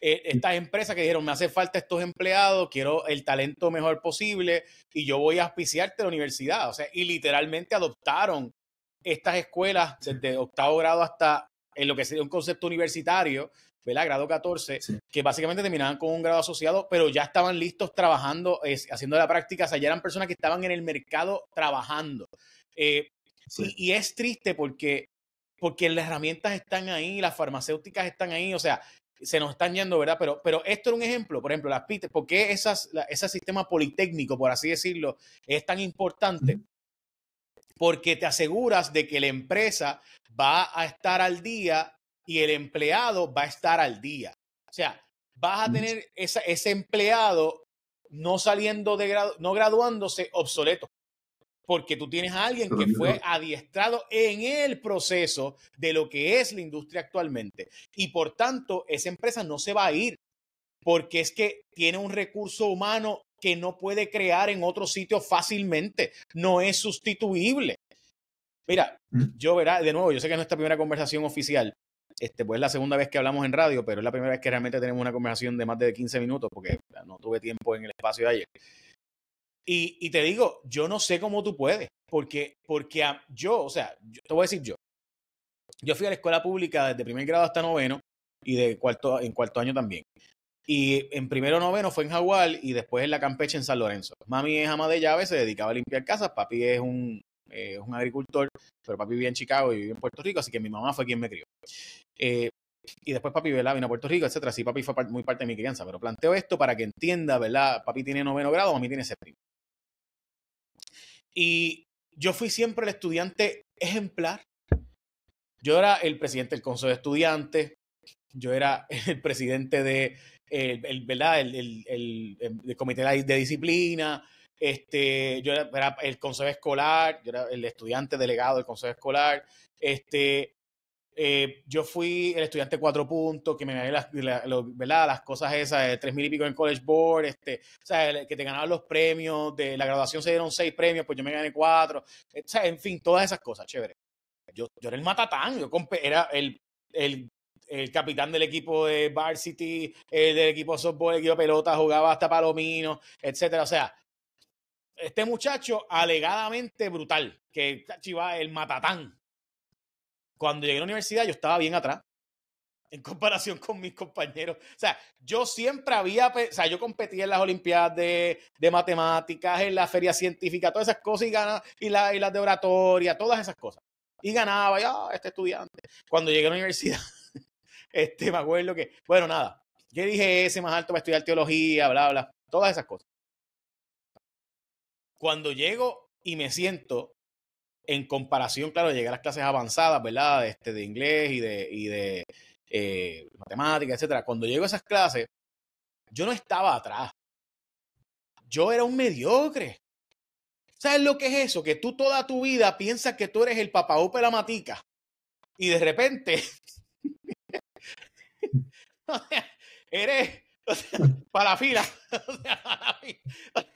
Speaker 1: eh, estas empresas que dijeron, me hace falta estos empleados, quiero el talento mejor posible y yo voy a auspiciarte la universidad. O sea, y literalmente adoptaron estas escuelas desde octavo grado hasta en lo que sería un concepto universitario ¿verdad? Grado 14, que básicamente terminaban con un grado asociado, pero ya estaban listos trabajando, haciendo la práctica, o sea, ya eran personas que estaban en el mercado trabajando. Eh, y, es triste porque, porque las herramientas están ahí, las farmacéuticas están ahí, o sea, se nos están yendo, ¿verdad? Pero, pero esto es un ejemplo, por ejemplo, las PIT, ¿por qué esas, ese sistema politécnico, por así decirlo, es tan importante? porque te aseguras de que la empresa va a estar al día y el empleado va a estar al día. O sea, vas a mm. tener ese empleado no saliendo de grado, no graduándose obsoleto, porque tú tienes a alguien que fue adiestrado en el proceso de lo que es la industria actualmente. Y por tanto, esa empresa no se va a ir, porque es que tiene un recurso humano que no puede crear en otro sitio fácilmente, no es sustituible. Mira, mm. yo verá, de nuevo, yo sé que es nuestra primera conversación oficial, este, pues es la segunda vez que hablamos en radio, pero es la primera vez que realmente tenemos una conversación de más de 15 minutos, porque no tuve tiempo en el espacio de ayer. Y, te digo, yo no sé cómo tú puedes, porque, porque yo, o sea, te voy a decir yo. Yo fui a la escuela pública desde primer grado hasta noveno y de cuarto, en cuarto año también. Y en primero noveno fue en Jaguar y después en la Campeche en San Lorenzo. Mami es ama de llave, se dedicaba a limpiar casas. Papi es un, eh, es un agricultor, pero papi vivía en Chicago y vivía en Puerto Rico, así que mi mamá fue quien me crió. Eh, y después papi, Velá Vino a Puerto Rico, etcétera. Sí, papi fue muy parte de mi crianza, pero planteo esto para que entienda, ¿verdad? Papi tiene noveno grado, a mí tiene séptimo. Y yo fui siempre el estudiante ejemplar. Yo era el presidente del consejo de estudiantes, yo era [LAUGHS] el presidente de, el, El, el, comité de disciplina, este, yo era, era, el consejo escolar, yo era el estudiante delegado del consejo escolar, este, eh, yo fui el estudiante cuatro puntos, que me gané las, las cosas esas, tres mil y pico en College Board, este, que te ganaban los premios, de la graduación se dieron seis premios, pues yo me gané cuatro, eh, en fin, todas esas cosas, chévere. Yo, era el matatán, yo era el, capitán del equipo de varsity, el eh, del equipo de softball, el equipo de pelota, jugaba hasta palomino, etcétera, o sea, este muchacho alegadamente brutal, que chiva el matatán, cuando llegué a la universidad yo estaba bien atrás en comparación con mis compañeros. O sea, yo siempre había, o sea, yo competía en las Olimpiadas de, matemáticas, en la feria científica, todas esas cosas y, ganaba, y, las de oratoria, todas esas cosas. Y ganaba, ya, ah, este estudiante. Cuando llegué a la universidad, [LAUGHS] este, me acuerdo que, bueno, nada, yo dije ese más alto para estudiar teología, bla, bla, todas esas cosas. Cuando llego y me siento en comparación, claro, llegué a las clases avanzadas, ¿verdad? Este, de inglés y de, y de eh, etcétera. Cuando llego a esas clases, yo no estaba atrás. Yo era un mediocre. ¿Sabes lo que es eso? Que tú toda tu vida piensas que tú eres el papá de la matica y de repente eres [LAUGHS] o sea, para fila. O sea, para la fila. [LAUGHS]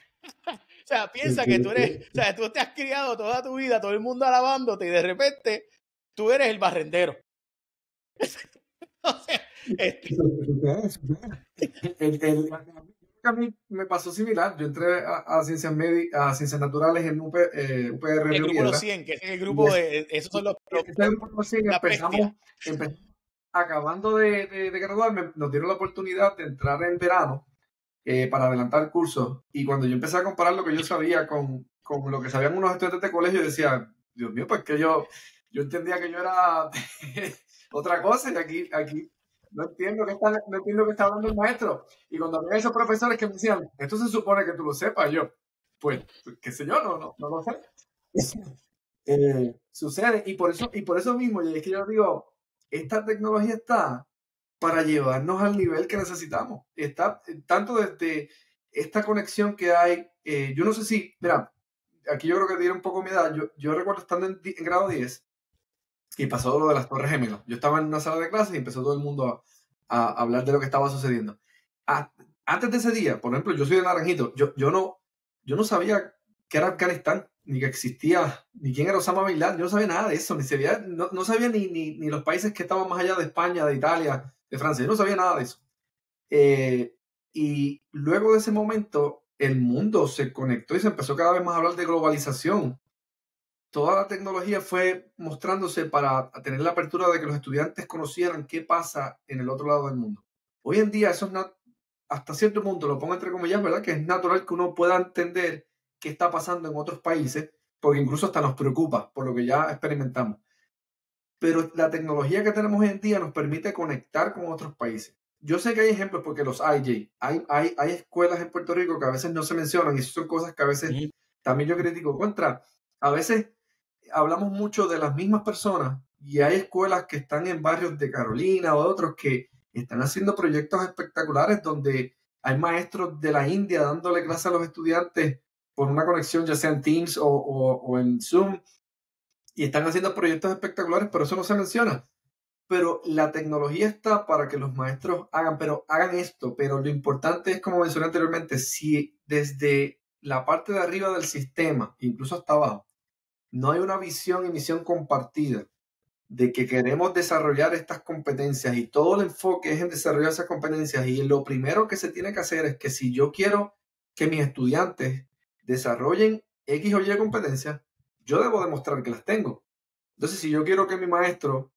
Speaker 1: sea, piensa que tú eres, o sea, tú te has criado toda tu vida, todo el mundo alabándote y de repente tú eres el barrendero. [LAUGHS] o sea,
Speaker 2: este... a mí me pasó similar. Yo entré a, ciencias, a ciencias naturales en eh, UPR. El grupo de 100, que es el grupo de. Esos son los. empezamos, acabando de, de, graduarme, nos dieron la oportunidad de entrar en verano eh, para adelantar cursos. Y cuando yo empecé a comparar lo que yo sabía con, con lo que sabían unos estudiantes de colegio, decía, Dios mío, pues que yo, yo entendía que yo era [LAUGHS] otra cosa y aquí, aquí no entiendo qué está, no entiendo qué está hablando el maestro. Y cuando había esos profesores que me decían, esto se supone que tú lo sepas, yo, pues, qué sé yo, no, no, lo sé. [LAUGHS] Eh, sucede, y por eso, y por eso mismo, y es que yo digo, esta tecnología está para llevarnos al nivel que necesitamos. Está eh, tanto desde esta conexión que hay, eh, yo no sé si, mira, aquí yo creo que dieron un poco mi edad, yo, yo recuerdo estando en, grado 10 y pasó lo de las Torres Gemelas. Yo estaba en una sala de clases y empezó todo el mundo a, hablar de lo que estaba sucediendo. antes de ese día, por ejemplo, yo soy de Naranjito, yo, yo, no, yo no sabía qué era Afganistán, ni que existía, ni quién era Osama Bin Laden, yo no sabía nada de eso, ni no, sabía ni, ni, ni los países que estaban más allá de España, de Italia, de francés. Yo no sabía nada de eso. Eh, y luego de ese momento, el mundo se conectó y se empezó cada vez más a hablar de globalización. Toda la tecnología fue mostrándose para tener la apertura de que los estudiantes conocieran qué pasa en el otro lado del mundo. Hoy en día eso es hasta cierto punto, lo pongo entre comillas, ¿verdad? Que es natural que uno pueda entender qué está pasando en otros países, porque incluso hasta nos preocupa por lo que ya experimentamos pero la tecnología que tenemos hoy en día nos permite conectar con otros países. Yo sé que hay ejemplos porque los hay, Hay, hay, escuelas en Puerto Rico que a veces no se mencionan y son cosas que a veces también yo critico contra. A veces hablamos mucho de las mismas personas y hay escuelas que están en barrios de Carolina o otros que están haciendo proyectos espectaculares donde hay maestros de la India dándole clase a los estudiantes por una conexión ya sea en Teams o en Zoom y están haciendo proyectos espectaculares, pero eso no se menciona. Pero la tecnología está para que los maestros hagan, pero hagan esto. Pero lo importante es, como mencioné anteriormente, si desde la parte de arriba del sistema, incluso hasta abajo, no hay una visión y misión compartida de que queremos desarrollar estas competencias y todo el enfoque es en desarrollar esas competencias y lo primero que se tiene que hacer es que si yo quiero que mis estudiantes desarrollen X o Y competencias, yo debo demostrar que las tengo. Entonces, si yo quiero que mi maestro,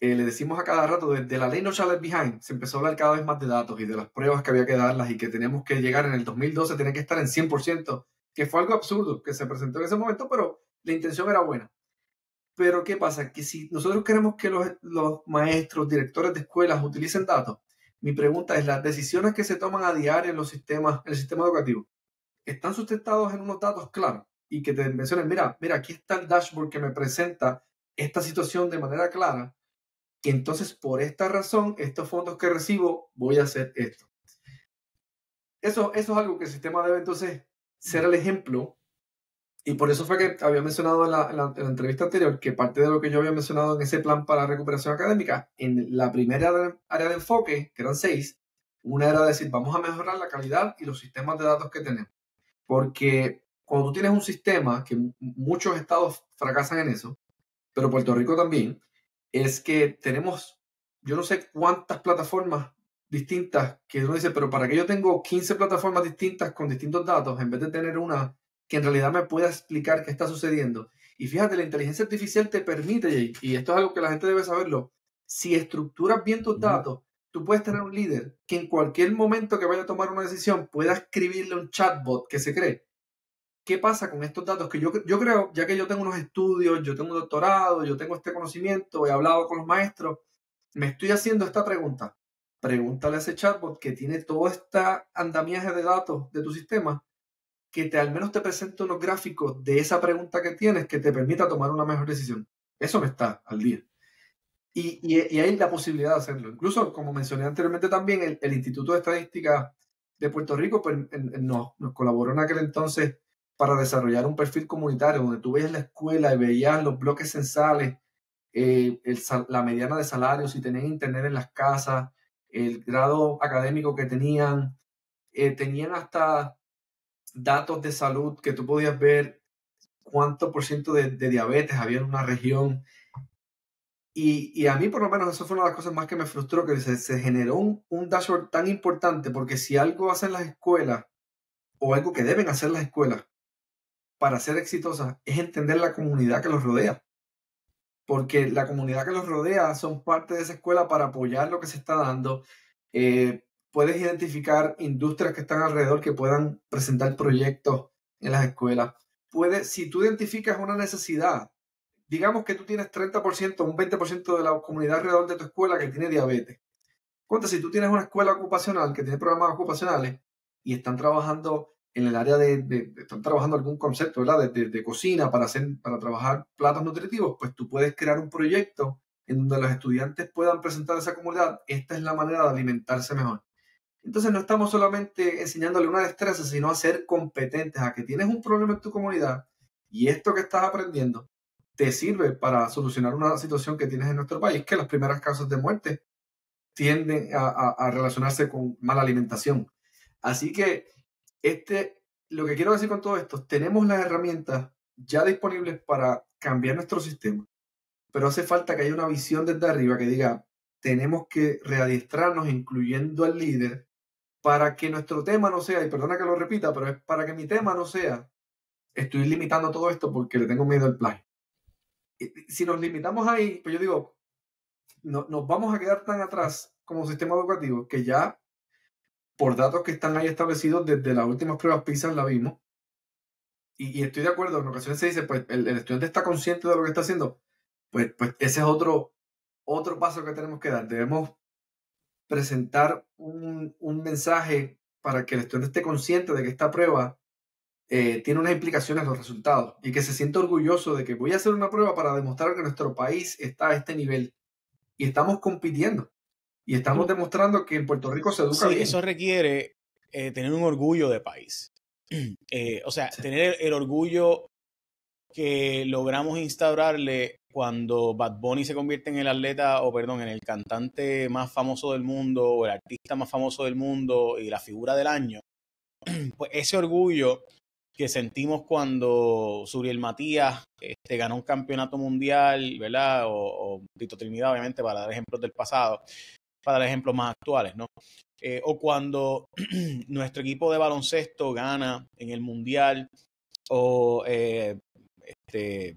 Speaker 2: eh, le decimos a cada rato, desde la ley No Shall Behind, se empezó a hablar cada vez más de datos y de las pruebas que había que darlas y que tenemos que llegar en el 2012, tenía que estar en 100%, que fue algo absurdo que se presentó en ese momento, pero la intención era buena. Pero ¿qué pasa? Que si nosotros queremos que los, maestros, directores de escuelas utilicen datos, mi pregunta es, ¿las decisiones que se toman a diario en los sistemas, en el sistema educativo, están sustentados en unos datos claros? y que te mencionen, mira, mira, aquí está el dashboard que me presenta esta situación de manera clara, que entonces por esta razón, estos fondos que recibo, voy a hacer esto. Eso, eso es algo que el sistema debe entonces ser el ejemplo, y por eso fue que había mencionado en la, en la, entrevista anterior que parte de lo que yo había mencionado en ese plan para recuperación académica, en la primera área de enfoque, que eran seis, una era decir, vamos a mejorar la calidad y los sistemas de datos que tenemos. Porque cuando tú tienes un sistema, que muchos estados fracasan en eso, pero Puerto Rico también, es que tenemos, yo no sé cuántas plataformas distintas que uno dice, pero ¿para qué yo tengo 15 plataformas distintas con distintos datos en vez de tener una que en realidad me pueda explicar qué está sucediendo? Y fíjate, la inteligencia artificial te permite, y esto es algo que la gente debe saberlo, si estructuras bien tus datos, tú puedes tener un líder que en cualquier momento que vaya a tomar una decisión pueda escribirle un chatbot que se cree ¿qué pasa con estos datos? Que yo, yo creo, ya que yo tengo unos estudios, yo tengo un doctorado, yo tengo este conocimiento, he hablado con los maestros, me estoy haciendo esta pregunta. Pregúntale a ese chatbot que tiene todo este andamiaje de datos de tu sistema, que te, al menos te presente unos gráficos de esa pregunta que tienes que te permita tomar una mejor decisión. Eso me está al día. Y, hay la posibilidad de hacerlo. Incluso, como mencioné anteriormente también, el, Instituto de Estadística de Puerto Rico pues, nos colaboró en aquel entonces para desarrollar un perfil comunitario, donde tú veías la escuela y veías los bloques censales, eh, la mediana de salarios, si tenían internet en las casas, el grado académico que tenían, eh, tenían hasta datos de salud que tú podías ver cuánto por ciento de, diabetes había en una región. Y, a mí por lo menos eso fue una de las cosas más que me frustró, que se, generó un, un, dashboard tan importante, porque si algo hacen las escuelas, o algo que deben hacer las escuelas, para ser exitosas es entender la comunidad que los rodea. Porque la comunidad que los rodea son parte de esa escuela para apoyar lo que se está dando. Eh, puedes identificar industrias que están alrededor que puedan presentar proyectos en las escuelas. puede si tú identificas una necesidad, digamos que tú tienes 30%, un 20% de la comunidad alrededor de tu escuela que tiene diabetes. Cuenta, si tú tienes una escuela ocupacional que tiene programas ocupacionales y están trabajando en el área de, de, están trabajando algún concepto, ¿verdad? De, cocina para hacer, para trabajar platos nutritivos, pues tú puedes crear un proyecto en donde los estudiantes puedan presentar a esa comunidad, esta es la manera de alimentarse mejor. Entonces no estamos solamente enseñándole una destreza, sino a ser competentes, a que tienes un problema en tu comunidad y esto que estás aprendiendo te sirve para solucionar una situación que tienes en nuestro país, que las primeras causas de muerte tienden a relacionarse con mala alimentación. Así que este, lo que quiero decir con todo esto, tenemos las herramientas ya disponibles para cambiar nuestro sistema, pero hace falta que haya una visión desde arriba que diga, tenemos que readiestrarnos, incluyendo al líder, para que nuestro tema no sea, y perdona que lo repita, pero es para que mi tema no sea, estoy limitando todo esto porque le tengo miedo al plagio. Si nos limitamos ahí, pues yo digo, no, nos vamos a quedar tan atrás como sistema educativo que ya por datos que están ahí establecidos desde las últimas pruebas PISA, la vimos. Y, estoy de acuerdo, en ocasiones se dice, pues el, estudiante está consciente de lo que está haciendo. Pues, pues ese es otro, otro paso que tenemos que dar. Debemos presentar un, mensaje para que el estudiante esté consciente de que esta prueba eh, tiene unas implicaciones en los resultados y que se sienta orgulloso de que voy a hacer una prueba para demostrar que nuestro país está a este nivel y estamos compitiendo. Y estamos demostrando que en Puerto Rico se educa sí, Eso
Speaker 1: requiere eh, tener un orgullo de país. [CLEARS THROAT] Eh, o sea, tener el, orgullo que logramos instaurarle cuando Bad Bunny se convierte en el atleta, o perdón, en el cantante más famoso del mundo, o el artista más famoso del mundo, y la figura del año. [CLEARS THROAT] Pues ese orgullo que sentimos cuando Suriel Matías este, ganó un campeonato mundial, ¿verdad? O, o Tito Trinidad, obviamente, para dar ejemplos del pasado para dar ejemplos más actuales, ¿no? Eh, o cuando [CLEARS THROAT] nuestro equipo de baloncesto gana en el mundial, o eh, este,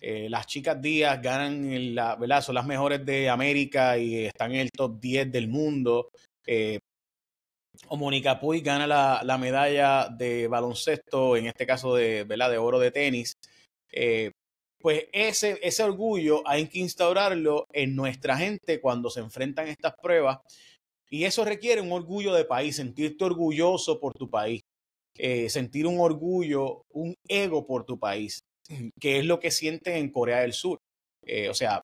Speaker 1: eh, las chicas Díaz ganan, la, ¿verdad? Son las mejores de América y están en el top 10 del mundo. o Mónica Puy gana la, medalla de baloncesto, en este caso de, ¿verdad? de oro de tenis pues ese, orgullo hay que instaurarlo en nuestra gente cuando se enfrentan estas pruebas. Y eso requiere un orgullo de país, sentirte orgulloso por tu país, eh, sentir un orgullo, un ego por tu país, [CLEARS THROAT] que es lo que sienten en Corea del Sur. Eh, o sea,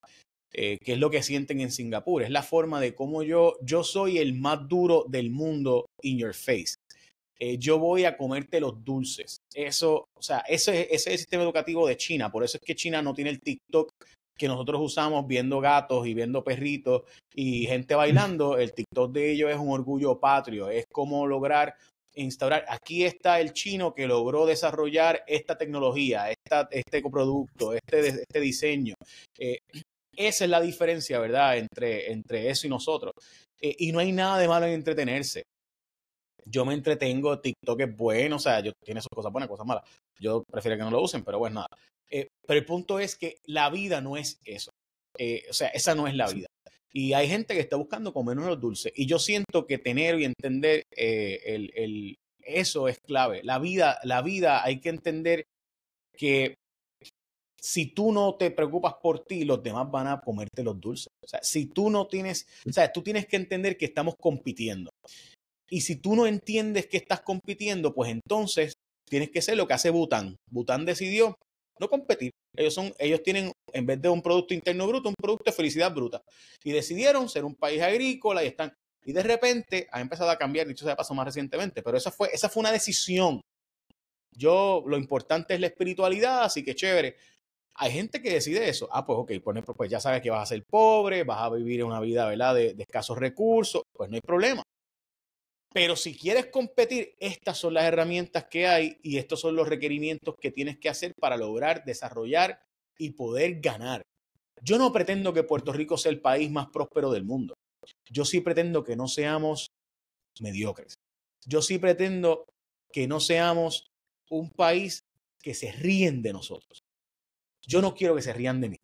Speaker 1: eh, que es lo que sienten en Singapur. Es la forma de cómo yo, yo soy el más duro del mundo in your face. Eh, yo voy a comerte los dulces. Eso, o sea, ese, es el sistema educativo de China. Por eso es que China no tiene el TikTok que nosotros usamos viendo gatos y viendo perritos y gente bailando. [LAUGHS] El TikTok de ellos es un orgullo patrio. Es como lograr instaurar. Aquí está el chino que logró desarrollar esta tecnología, esta, este producto, este, este, diseño. Eh, esa es la diferencia, ¿verdad?, entre, entre eso y nosotros. Eh, y no hay nada de malo en entretenerse yo me entretengo, TikTok es bueno, o sea, yo, tiene sus cosas buenas, cosas malas. Yo prefiero que no lo usen, pero bueno, pues nada. Eh, pero el punto es que la vida no es eso. Eh, o sea, esa no es la vida. Y hay gente que está buscando comer unos dulces. Y yo siento que tener y entender eh, el, eso es clave. La vida, la vida hay que entender que si tú no te preocupas por ti, los demás van a comerte los dulces. O sea, si tú no tienes, o sea, tú tienes que entender que estamos compitiendo. Y si tú no entiendes que estás compitiendo, pues entonces tienes que ser lo que hace Bután. Bután decidió no competir. Ellos, son, ellos tienen, en vez de un Producto Interno Bruto, un Producto de Felicidad Bruta. Y decidieron ser un país agrícola y están. Y de repente ha empezado a cambiar, dicho sea ha paso más recientemente, pero esa fue, esa fue una decisión. Yo, lo importante es la espiritualidad, así que chévere. Hay gente que decide eso. Ah, pues ok, por pues ya sabes que vas a ser pobre, vas a vivir una vida De, de escasos recursos, pues no hay problema. Pero si quieres competir, estas son las herramientas que hay y estos son los requerimientos que tienes que hacer para lograr desarrollar y poder ganar. Yo no pretendo que Puerto Rico sea el país más próspero del mundo. Yo sí pretendo que no seamos mediocres. Yo sí pretendo que no seamos un país que se ríen de nosotros. Yo no quiero que se rían de mí.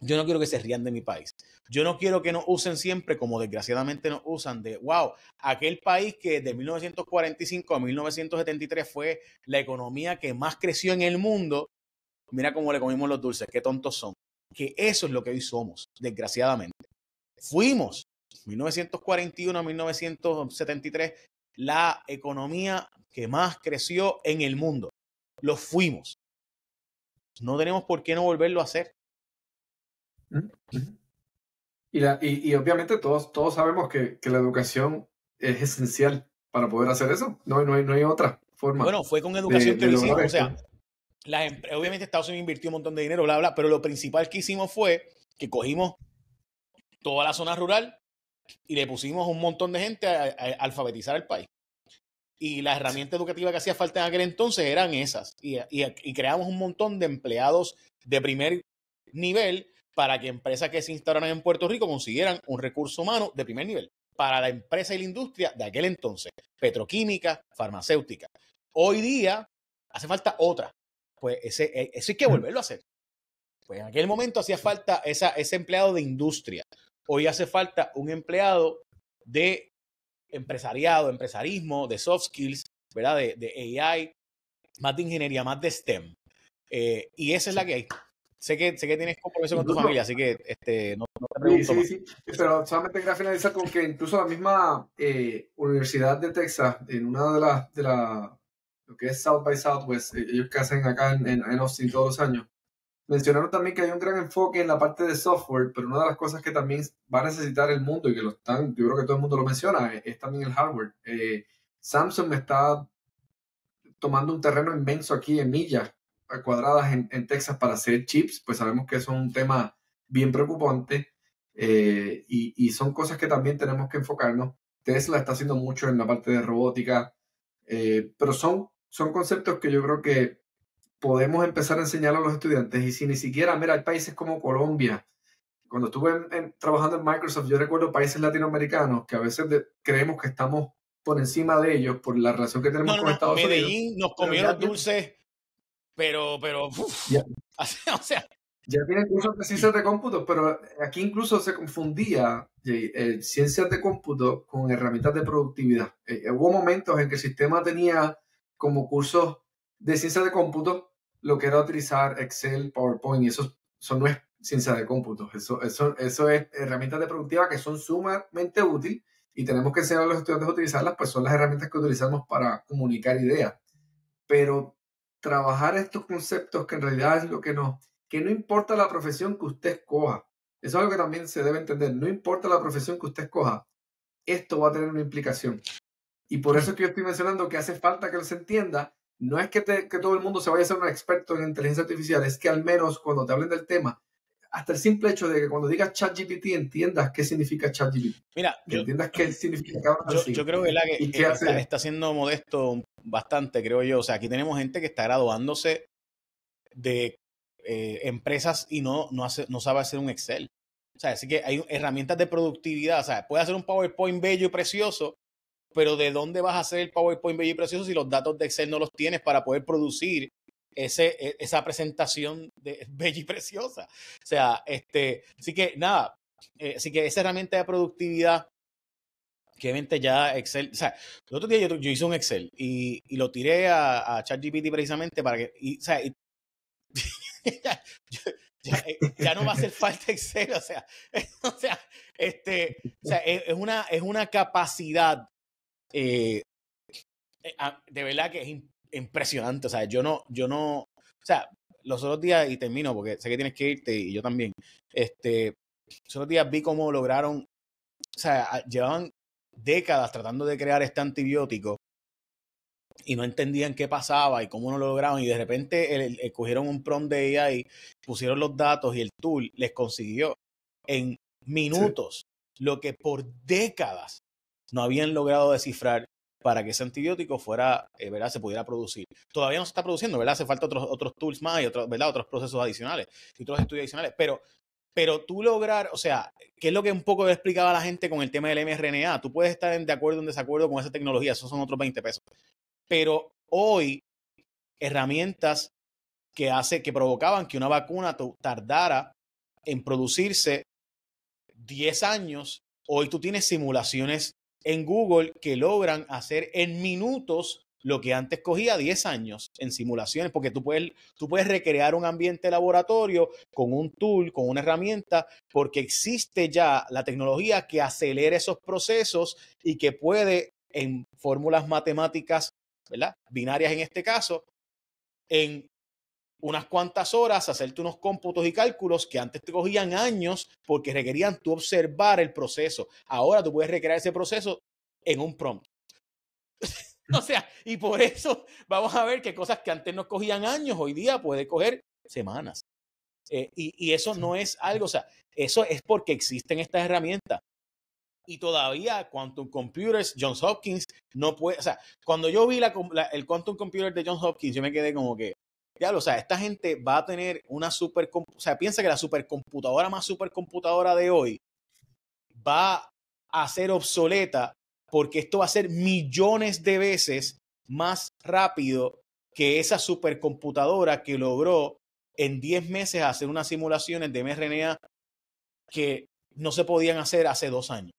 Speaker 1: Yo no quiero que se rían de mi país. Yo no quiero que nos usen siempre como desgraciadamente nos usan de, wow, aquel país que de 1945 a 1973 fue la economía que más creció en el mundo. Mira cómo le comimos los dulces, qué tontos son. Que eso es lo que hoy somos, desgraciadamente. Fuimos 1941 a 1973 la economía que más creció en el mundo. Lo fuimos. No tenemos por qué no volverlo a hacer.
Speaker 2: Y, y, obviamente todos, todos sabemos que, la educación es esencial para poder hacer eso. No, no, hay, otra forma. Bueno, fue con educación que O sea,
Speaker 1: las, em, obviamente Estados Unidos invirtió un montón de dinero, bla, bla, pero lo principal que hicimos fue que cogimos toda la zona rural y le pusimos un montón de gente a, alfabetizar el país. Y la herramienta educativa que hacía falta en aquel entonces eran esas. y creamos un montón de empleados de primer nivel para que empresas que se instalaran en Puerto Rico consiguieran un recurso humano de primer nivel para la empresa y la industria de aquel entonces, petroquímica, farmacéutica. Hoy día hace falta otra. Pues e, eso hay que volverlo a hacer. Pues en aquel momento hacía falta esa, ese empleado de industria. Hoy hace falta un empleado de empresariado, empresarismo, de soft skills, ¿verdad? De, AI, más de ingeniería, más de STEM. Eh, y esa es la que hay sé que,
Speaker 2: sé que tienes compromiso con tu familia, así
Speaker 1: que este, no, te pregunto. Sí, sí,
Speaker 2: pero solamente quería finalizar con que incluso la misma eh, Universidad de Texas, en una de las, de lo que es South by Southwest, eh, ellos que hacen acá en, Austin todos los años, mencionaron también que hay un gran enfoque en la parte de software, pero una de las cosas que también va a necesitar el mundo y que lo están, yo creo que todo el mundo lo menciona, eh, es, también el hardware. Eh, Samsung está tomando un terreno inmenso aquí en millas cuadradas en, Texas para hacer chips, pues sabemos que eso es un tema bien preocupante eh, y, son cosas que también tenemos que enfocarnos. Tesla está haciendo mucho en la parte de robótica, eh, pero son, son conceptos que yo creo que podemos empezar a enseñar a los estudiantes y si ni siquiera, mira, hay países como Colombia, cuando estuve trabajando en Microsoft, yo recuerdo países latinoamericanos que a veces creemos que estamos por encima de ellos por la relación que tenemos con Estados Unidos. Medellín nos comió dulces pero, pero, [LAUGHS] [LAUGHS] o sea. Ya tiene cursos de ciencias de cómputo, pero aquí incluso se confundía eh, ciencias de cómputo con herramientas de productividad. Eh, eh, hubo momentos en que el sistema tenía como cursos de ciencias de cómputo lo que era utilizar Excel, PowerPoint, y eso, son no es ciencia de cómputo, eso, eso, eso es herramientas de productividad que son sumamente útiles y tenemos que enseñar a los estudiantes a utilizarlas, pues son las herramientas que utilizamos para comunicar ideas. Pero trabajar estos conceptos que en realidad es lo que no, que no importa la profesión que usted escoja. Eso es algo que también se debe entender. No importa la profesión que usted escoja, esto va a tener una implicación. Y por eso que yo estoy mencionando que hace falta que se entienda. No es que, que todo el mundo se vaya a ser un experto en inteligencia artificial, es que al menos cuando te hablen del tema, hasta el simple hecho de que cuando digas ChatGPT entiendas qué significa ChatGPT.
Speaker 1: Mira, yo, entiendas
Speaker 2: qué significa ChatGPT. yo, creo que la eh, está,
Speaker 1: siendo modesto bastante, creo yo. O sea, aquí tenemos gente que está graduándose de eh, empresas y no, no, hace, no sabe hacer un Excel. O sea, así que hay herramientas de productividad. O sea, puede hacer un PowerPoint bello y precioso, pero ¿de dónde vas a hacer el PowerPoint bello y precioso si los datos de Excel no los tienes para poder producir ese, e, esa presentación de, [LAUGHS] bella y preciosa. O sea, este, así que nada, eh, así que esa herramienta de productividad, que obviamente ya Excel, o sea, el otro día yo, hice un Excel y, lo tiré a, ChatGPT precisamente para que, o sea, [LAUGHS] eh, ya, no va a hacer falta Excel, o sea, [LAUGHS] o sea, este, o sea, es, una, es una capacidad eh, de verdad que es impresionante. O sea, yo no, yo no, o sea, los otros días, y termino porque sé que tienes que irte y yo también, este, los otros días vi cómo lograron, o sea, llevaban décadas tratando de crear este antibiótico y no entendían qué pasaba y cómo no lo lograron Y de repente escogieron cogieron un prom de AI, pusieron los datos y el tool les consiguió en minutos lo que por décadas no habían logrado descifrar para que ese antibiótico fuera, eh, ¿verdad? Se pudiera producir. Todavía no se está produciendo, ¿verdad? Hace falta otros, otros tools más y otros, ¿verdad? Otros procesos adicionales y otros estudios adicionales. Pero, pero tú lograr, o sea, ¿qué es lo que un poco explicaba a la gente con el tema del mRNA? Tú puedes estar de acuerdo o en desacuerdo con esa tecnología, esos son otros 20 pesos. Pero hoy, herramientas que, hace, que provocaban que una vacuna tardara en producirse 10 años, hoy tú tienes simulaciones en Google que logran hacer en minutos lo que antes cogía 10 años en simulaciones, porque tú puedes, tú puedes recrear un ambiente laboratorio con un tool, con una herramienta, porque existe ya la tecnología que acelera esos procesos y que puede en fórmulas matemáticas, ¿verdad? Binarias en este caso, en unas cuantas horas, hacerte unos cómputos y cálculos que antes te cogían años porque requerían tú observar el proceso. Ahora tú puedes recrear ese proceso en un prompt. [LAUGHS] o sea, y por eso vamos a ver que cosas que antes nos cogían años, hoy día puede coger semanas. Eh, y, eso no es algo, o sea, eso es porque existen estas herramientas. Y todavía Quantum Computers, Johns Hopkins, no puede, o sea, cuando yo vi la, el Quantum Computer de Johns Hopkins, yo me quedé como que, o sea, esta gente va a tener una super, o sea, piensa que la supercomputadora más supercomputadora de hoy va a ser obsoleta porque esto va a ser millones de veces más rápido que esa supercomputadora que logró en 10 meses hacer unas simulaciones de mRNA que no se podían hacer hace dos años.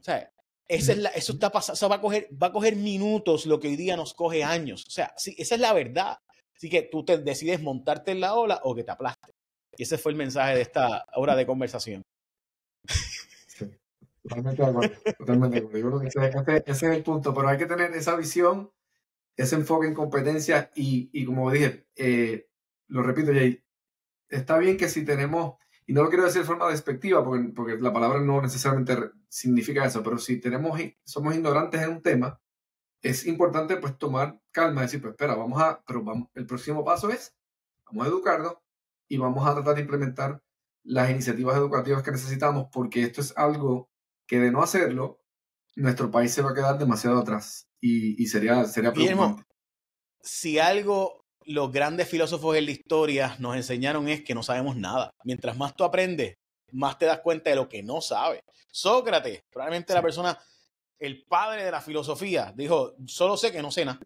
Speaker 1: O sea, esa eso está pasando, va a, coger, va a coger minutos lo que hoy día nos coge años. O sea, sí, esa es la verdad. Así que tú te decides montarte en la ola o que te aplaste. Y ese fue el mensaje de esta hora de conversación.
Speaker 2: totalmente de acuerdo. Totalmente Yo creo que ese, es el punto, pero hay que tener esa visión, ese enfoque en competencia y, como dije, eh, lo repito, Jay, está bien que si tenemos, y no lo quiero decir de forma despectiva, porque, porque la palabra no necesariamente significa eso, pero si tenemos, somos ignorantes en un tema, es importante pues tomar calma, decir, pues espera, vamos a, pero el próximo paso es, vamos a educarnos y vamos a tratar de implementar las iniciativas educativas que necesitamos porque esto es algo que de no hacerlo, nuestro país se va a quedar demasiado atrás y, sería, sería
Speaker 1: si algo los grandes filósofos en la historia nos enseñaron es que no sabemos nada. Mientras más tú aprendes, más te das cuenta de lo que no sabes. Sócrates, probablemente la persona el padre de la filosofía, dijo, solo sé que no sé nada.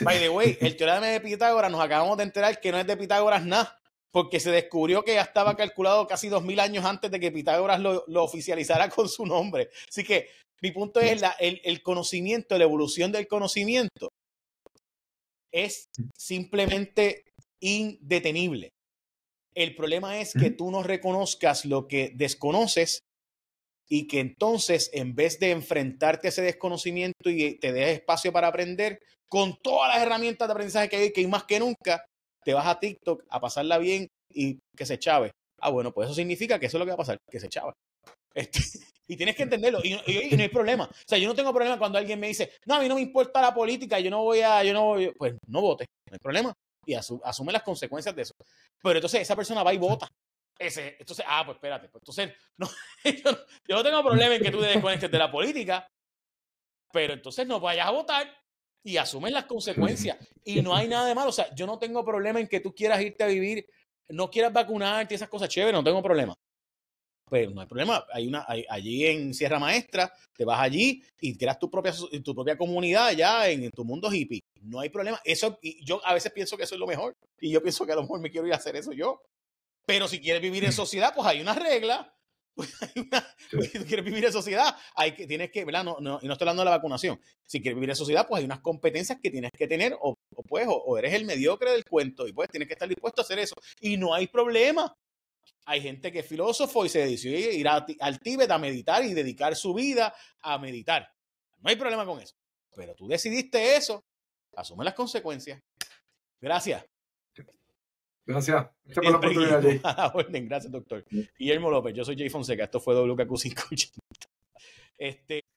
Speaker 1: By the way, el [LAUGHS] teorema de Pitágoras nos acabamos de enterar que no es de Pitágoras nada, porque se descubrió que ya estaba calculado casi dos mil años antes de que Pitágoras lo, oficializara con su nombre. Así que mi punto es la, el conocimiento, la evolución del conocimiento es simplemente indetenible. El problema es que tú no reconozcas lo que desconoces y que entonces en vez de enfrentarte a ese desconocimiento y te des espacio para aprender, con todas las herramientas de aprendizaje que hay, que hay más que nunca, te vas a TikTok a pasarla bien y que se chave. Ah, bueno, pues eso significa que eso es lo que va a pasar, que se chave. Este, [LAUGHS] y tienes que entenderlo, y, no hay problema. O sea, yo no tengo problema cuando alguien me dice, no, a mí no me importa la política, yo no voy a, yo no voy, pues no vote, no hay problema. Y asume las consecuencias de eso. Pero entonces esa persona va y vota. Ese, entonces, ah, pues espérate, pues entonces, [LAUGHS] no, yo, no, tengo problema en que tú te desconectes de la política, pero entonces no vayas a votar y asumes las consecuencias. Y no hay nada de malo, o sea, yo no tengo problema en que tú quieras irte a vivir, no quieras vacunarte, esas cosas chéveres, no tengo problema. Pero pues no hay problema, hay una, allí en Sierra Maestra, te vas allí y creas tu propia, tu propia comunidad ya en, tu mundo hippie no hay problema. Eso, y yo a veces pienso que eso es lo mejor. Y yo pienso que a lo mejor me quiero ir a hacer eso yo. Pero si quieres vivir en mm. sociedad, pues hay una regla. [LAUGHS] Pues si quieres vivir en sociedad, hay que, tienes que, ¿verdad? No, no, y no estoy hablando de la vacunación. Si quieres vivir en sociedad, pues hay unas competencias que tienes que tener, o, o, pues, eres el mediocre del cuento, y pues tienes que estar dispuesto a hacer eso. Y no hay problema. Hay gente que es filósofo y se decidió ir al Tíbet a meditar y dedicar su vida a meditar. No hay problema con eso. Pero tú decidiste eso, asume las consecuencias. Gracias.
Speaker 2: Gracias. Gracias por la oportunidad.
Speaker 1: [LAUGHS] gracias, doctor. Mm. Guillermo López, yo soy Jay Fonseca. Esto fue WKQ580. Este.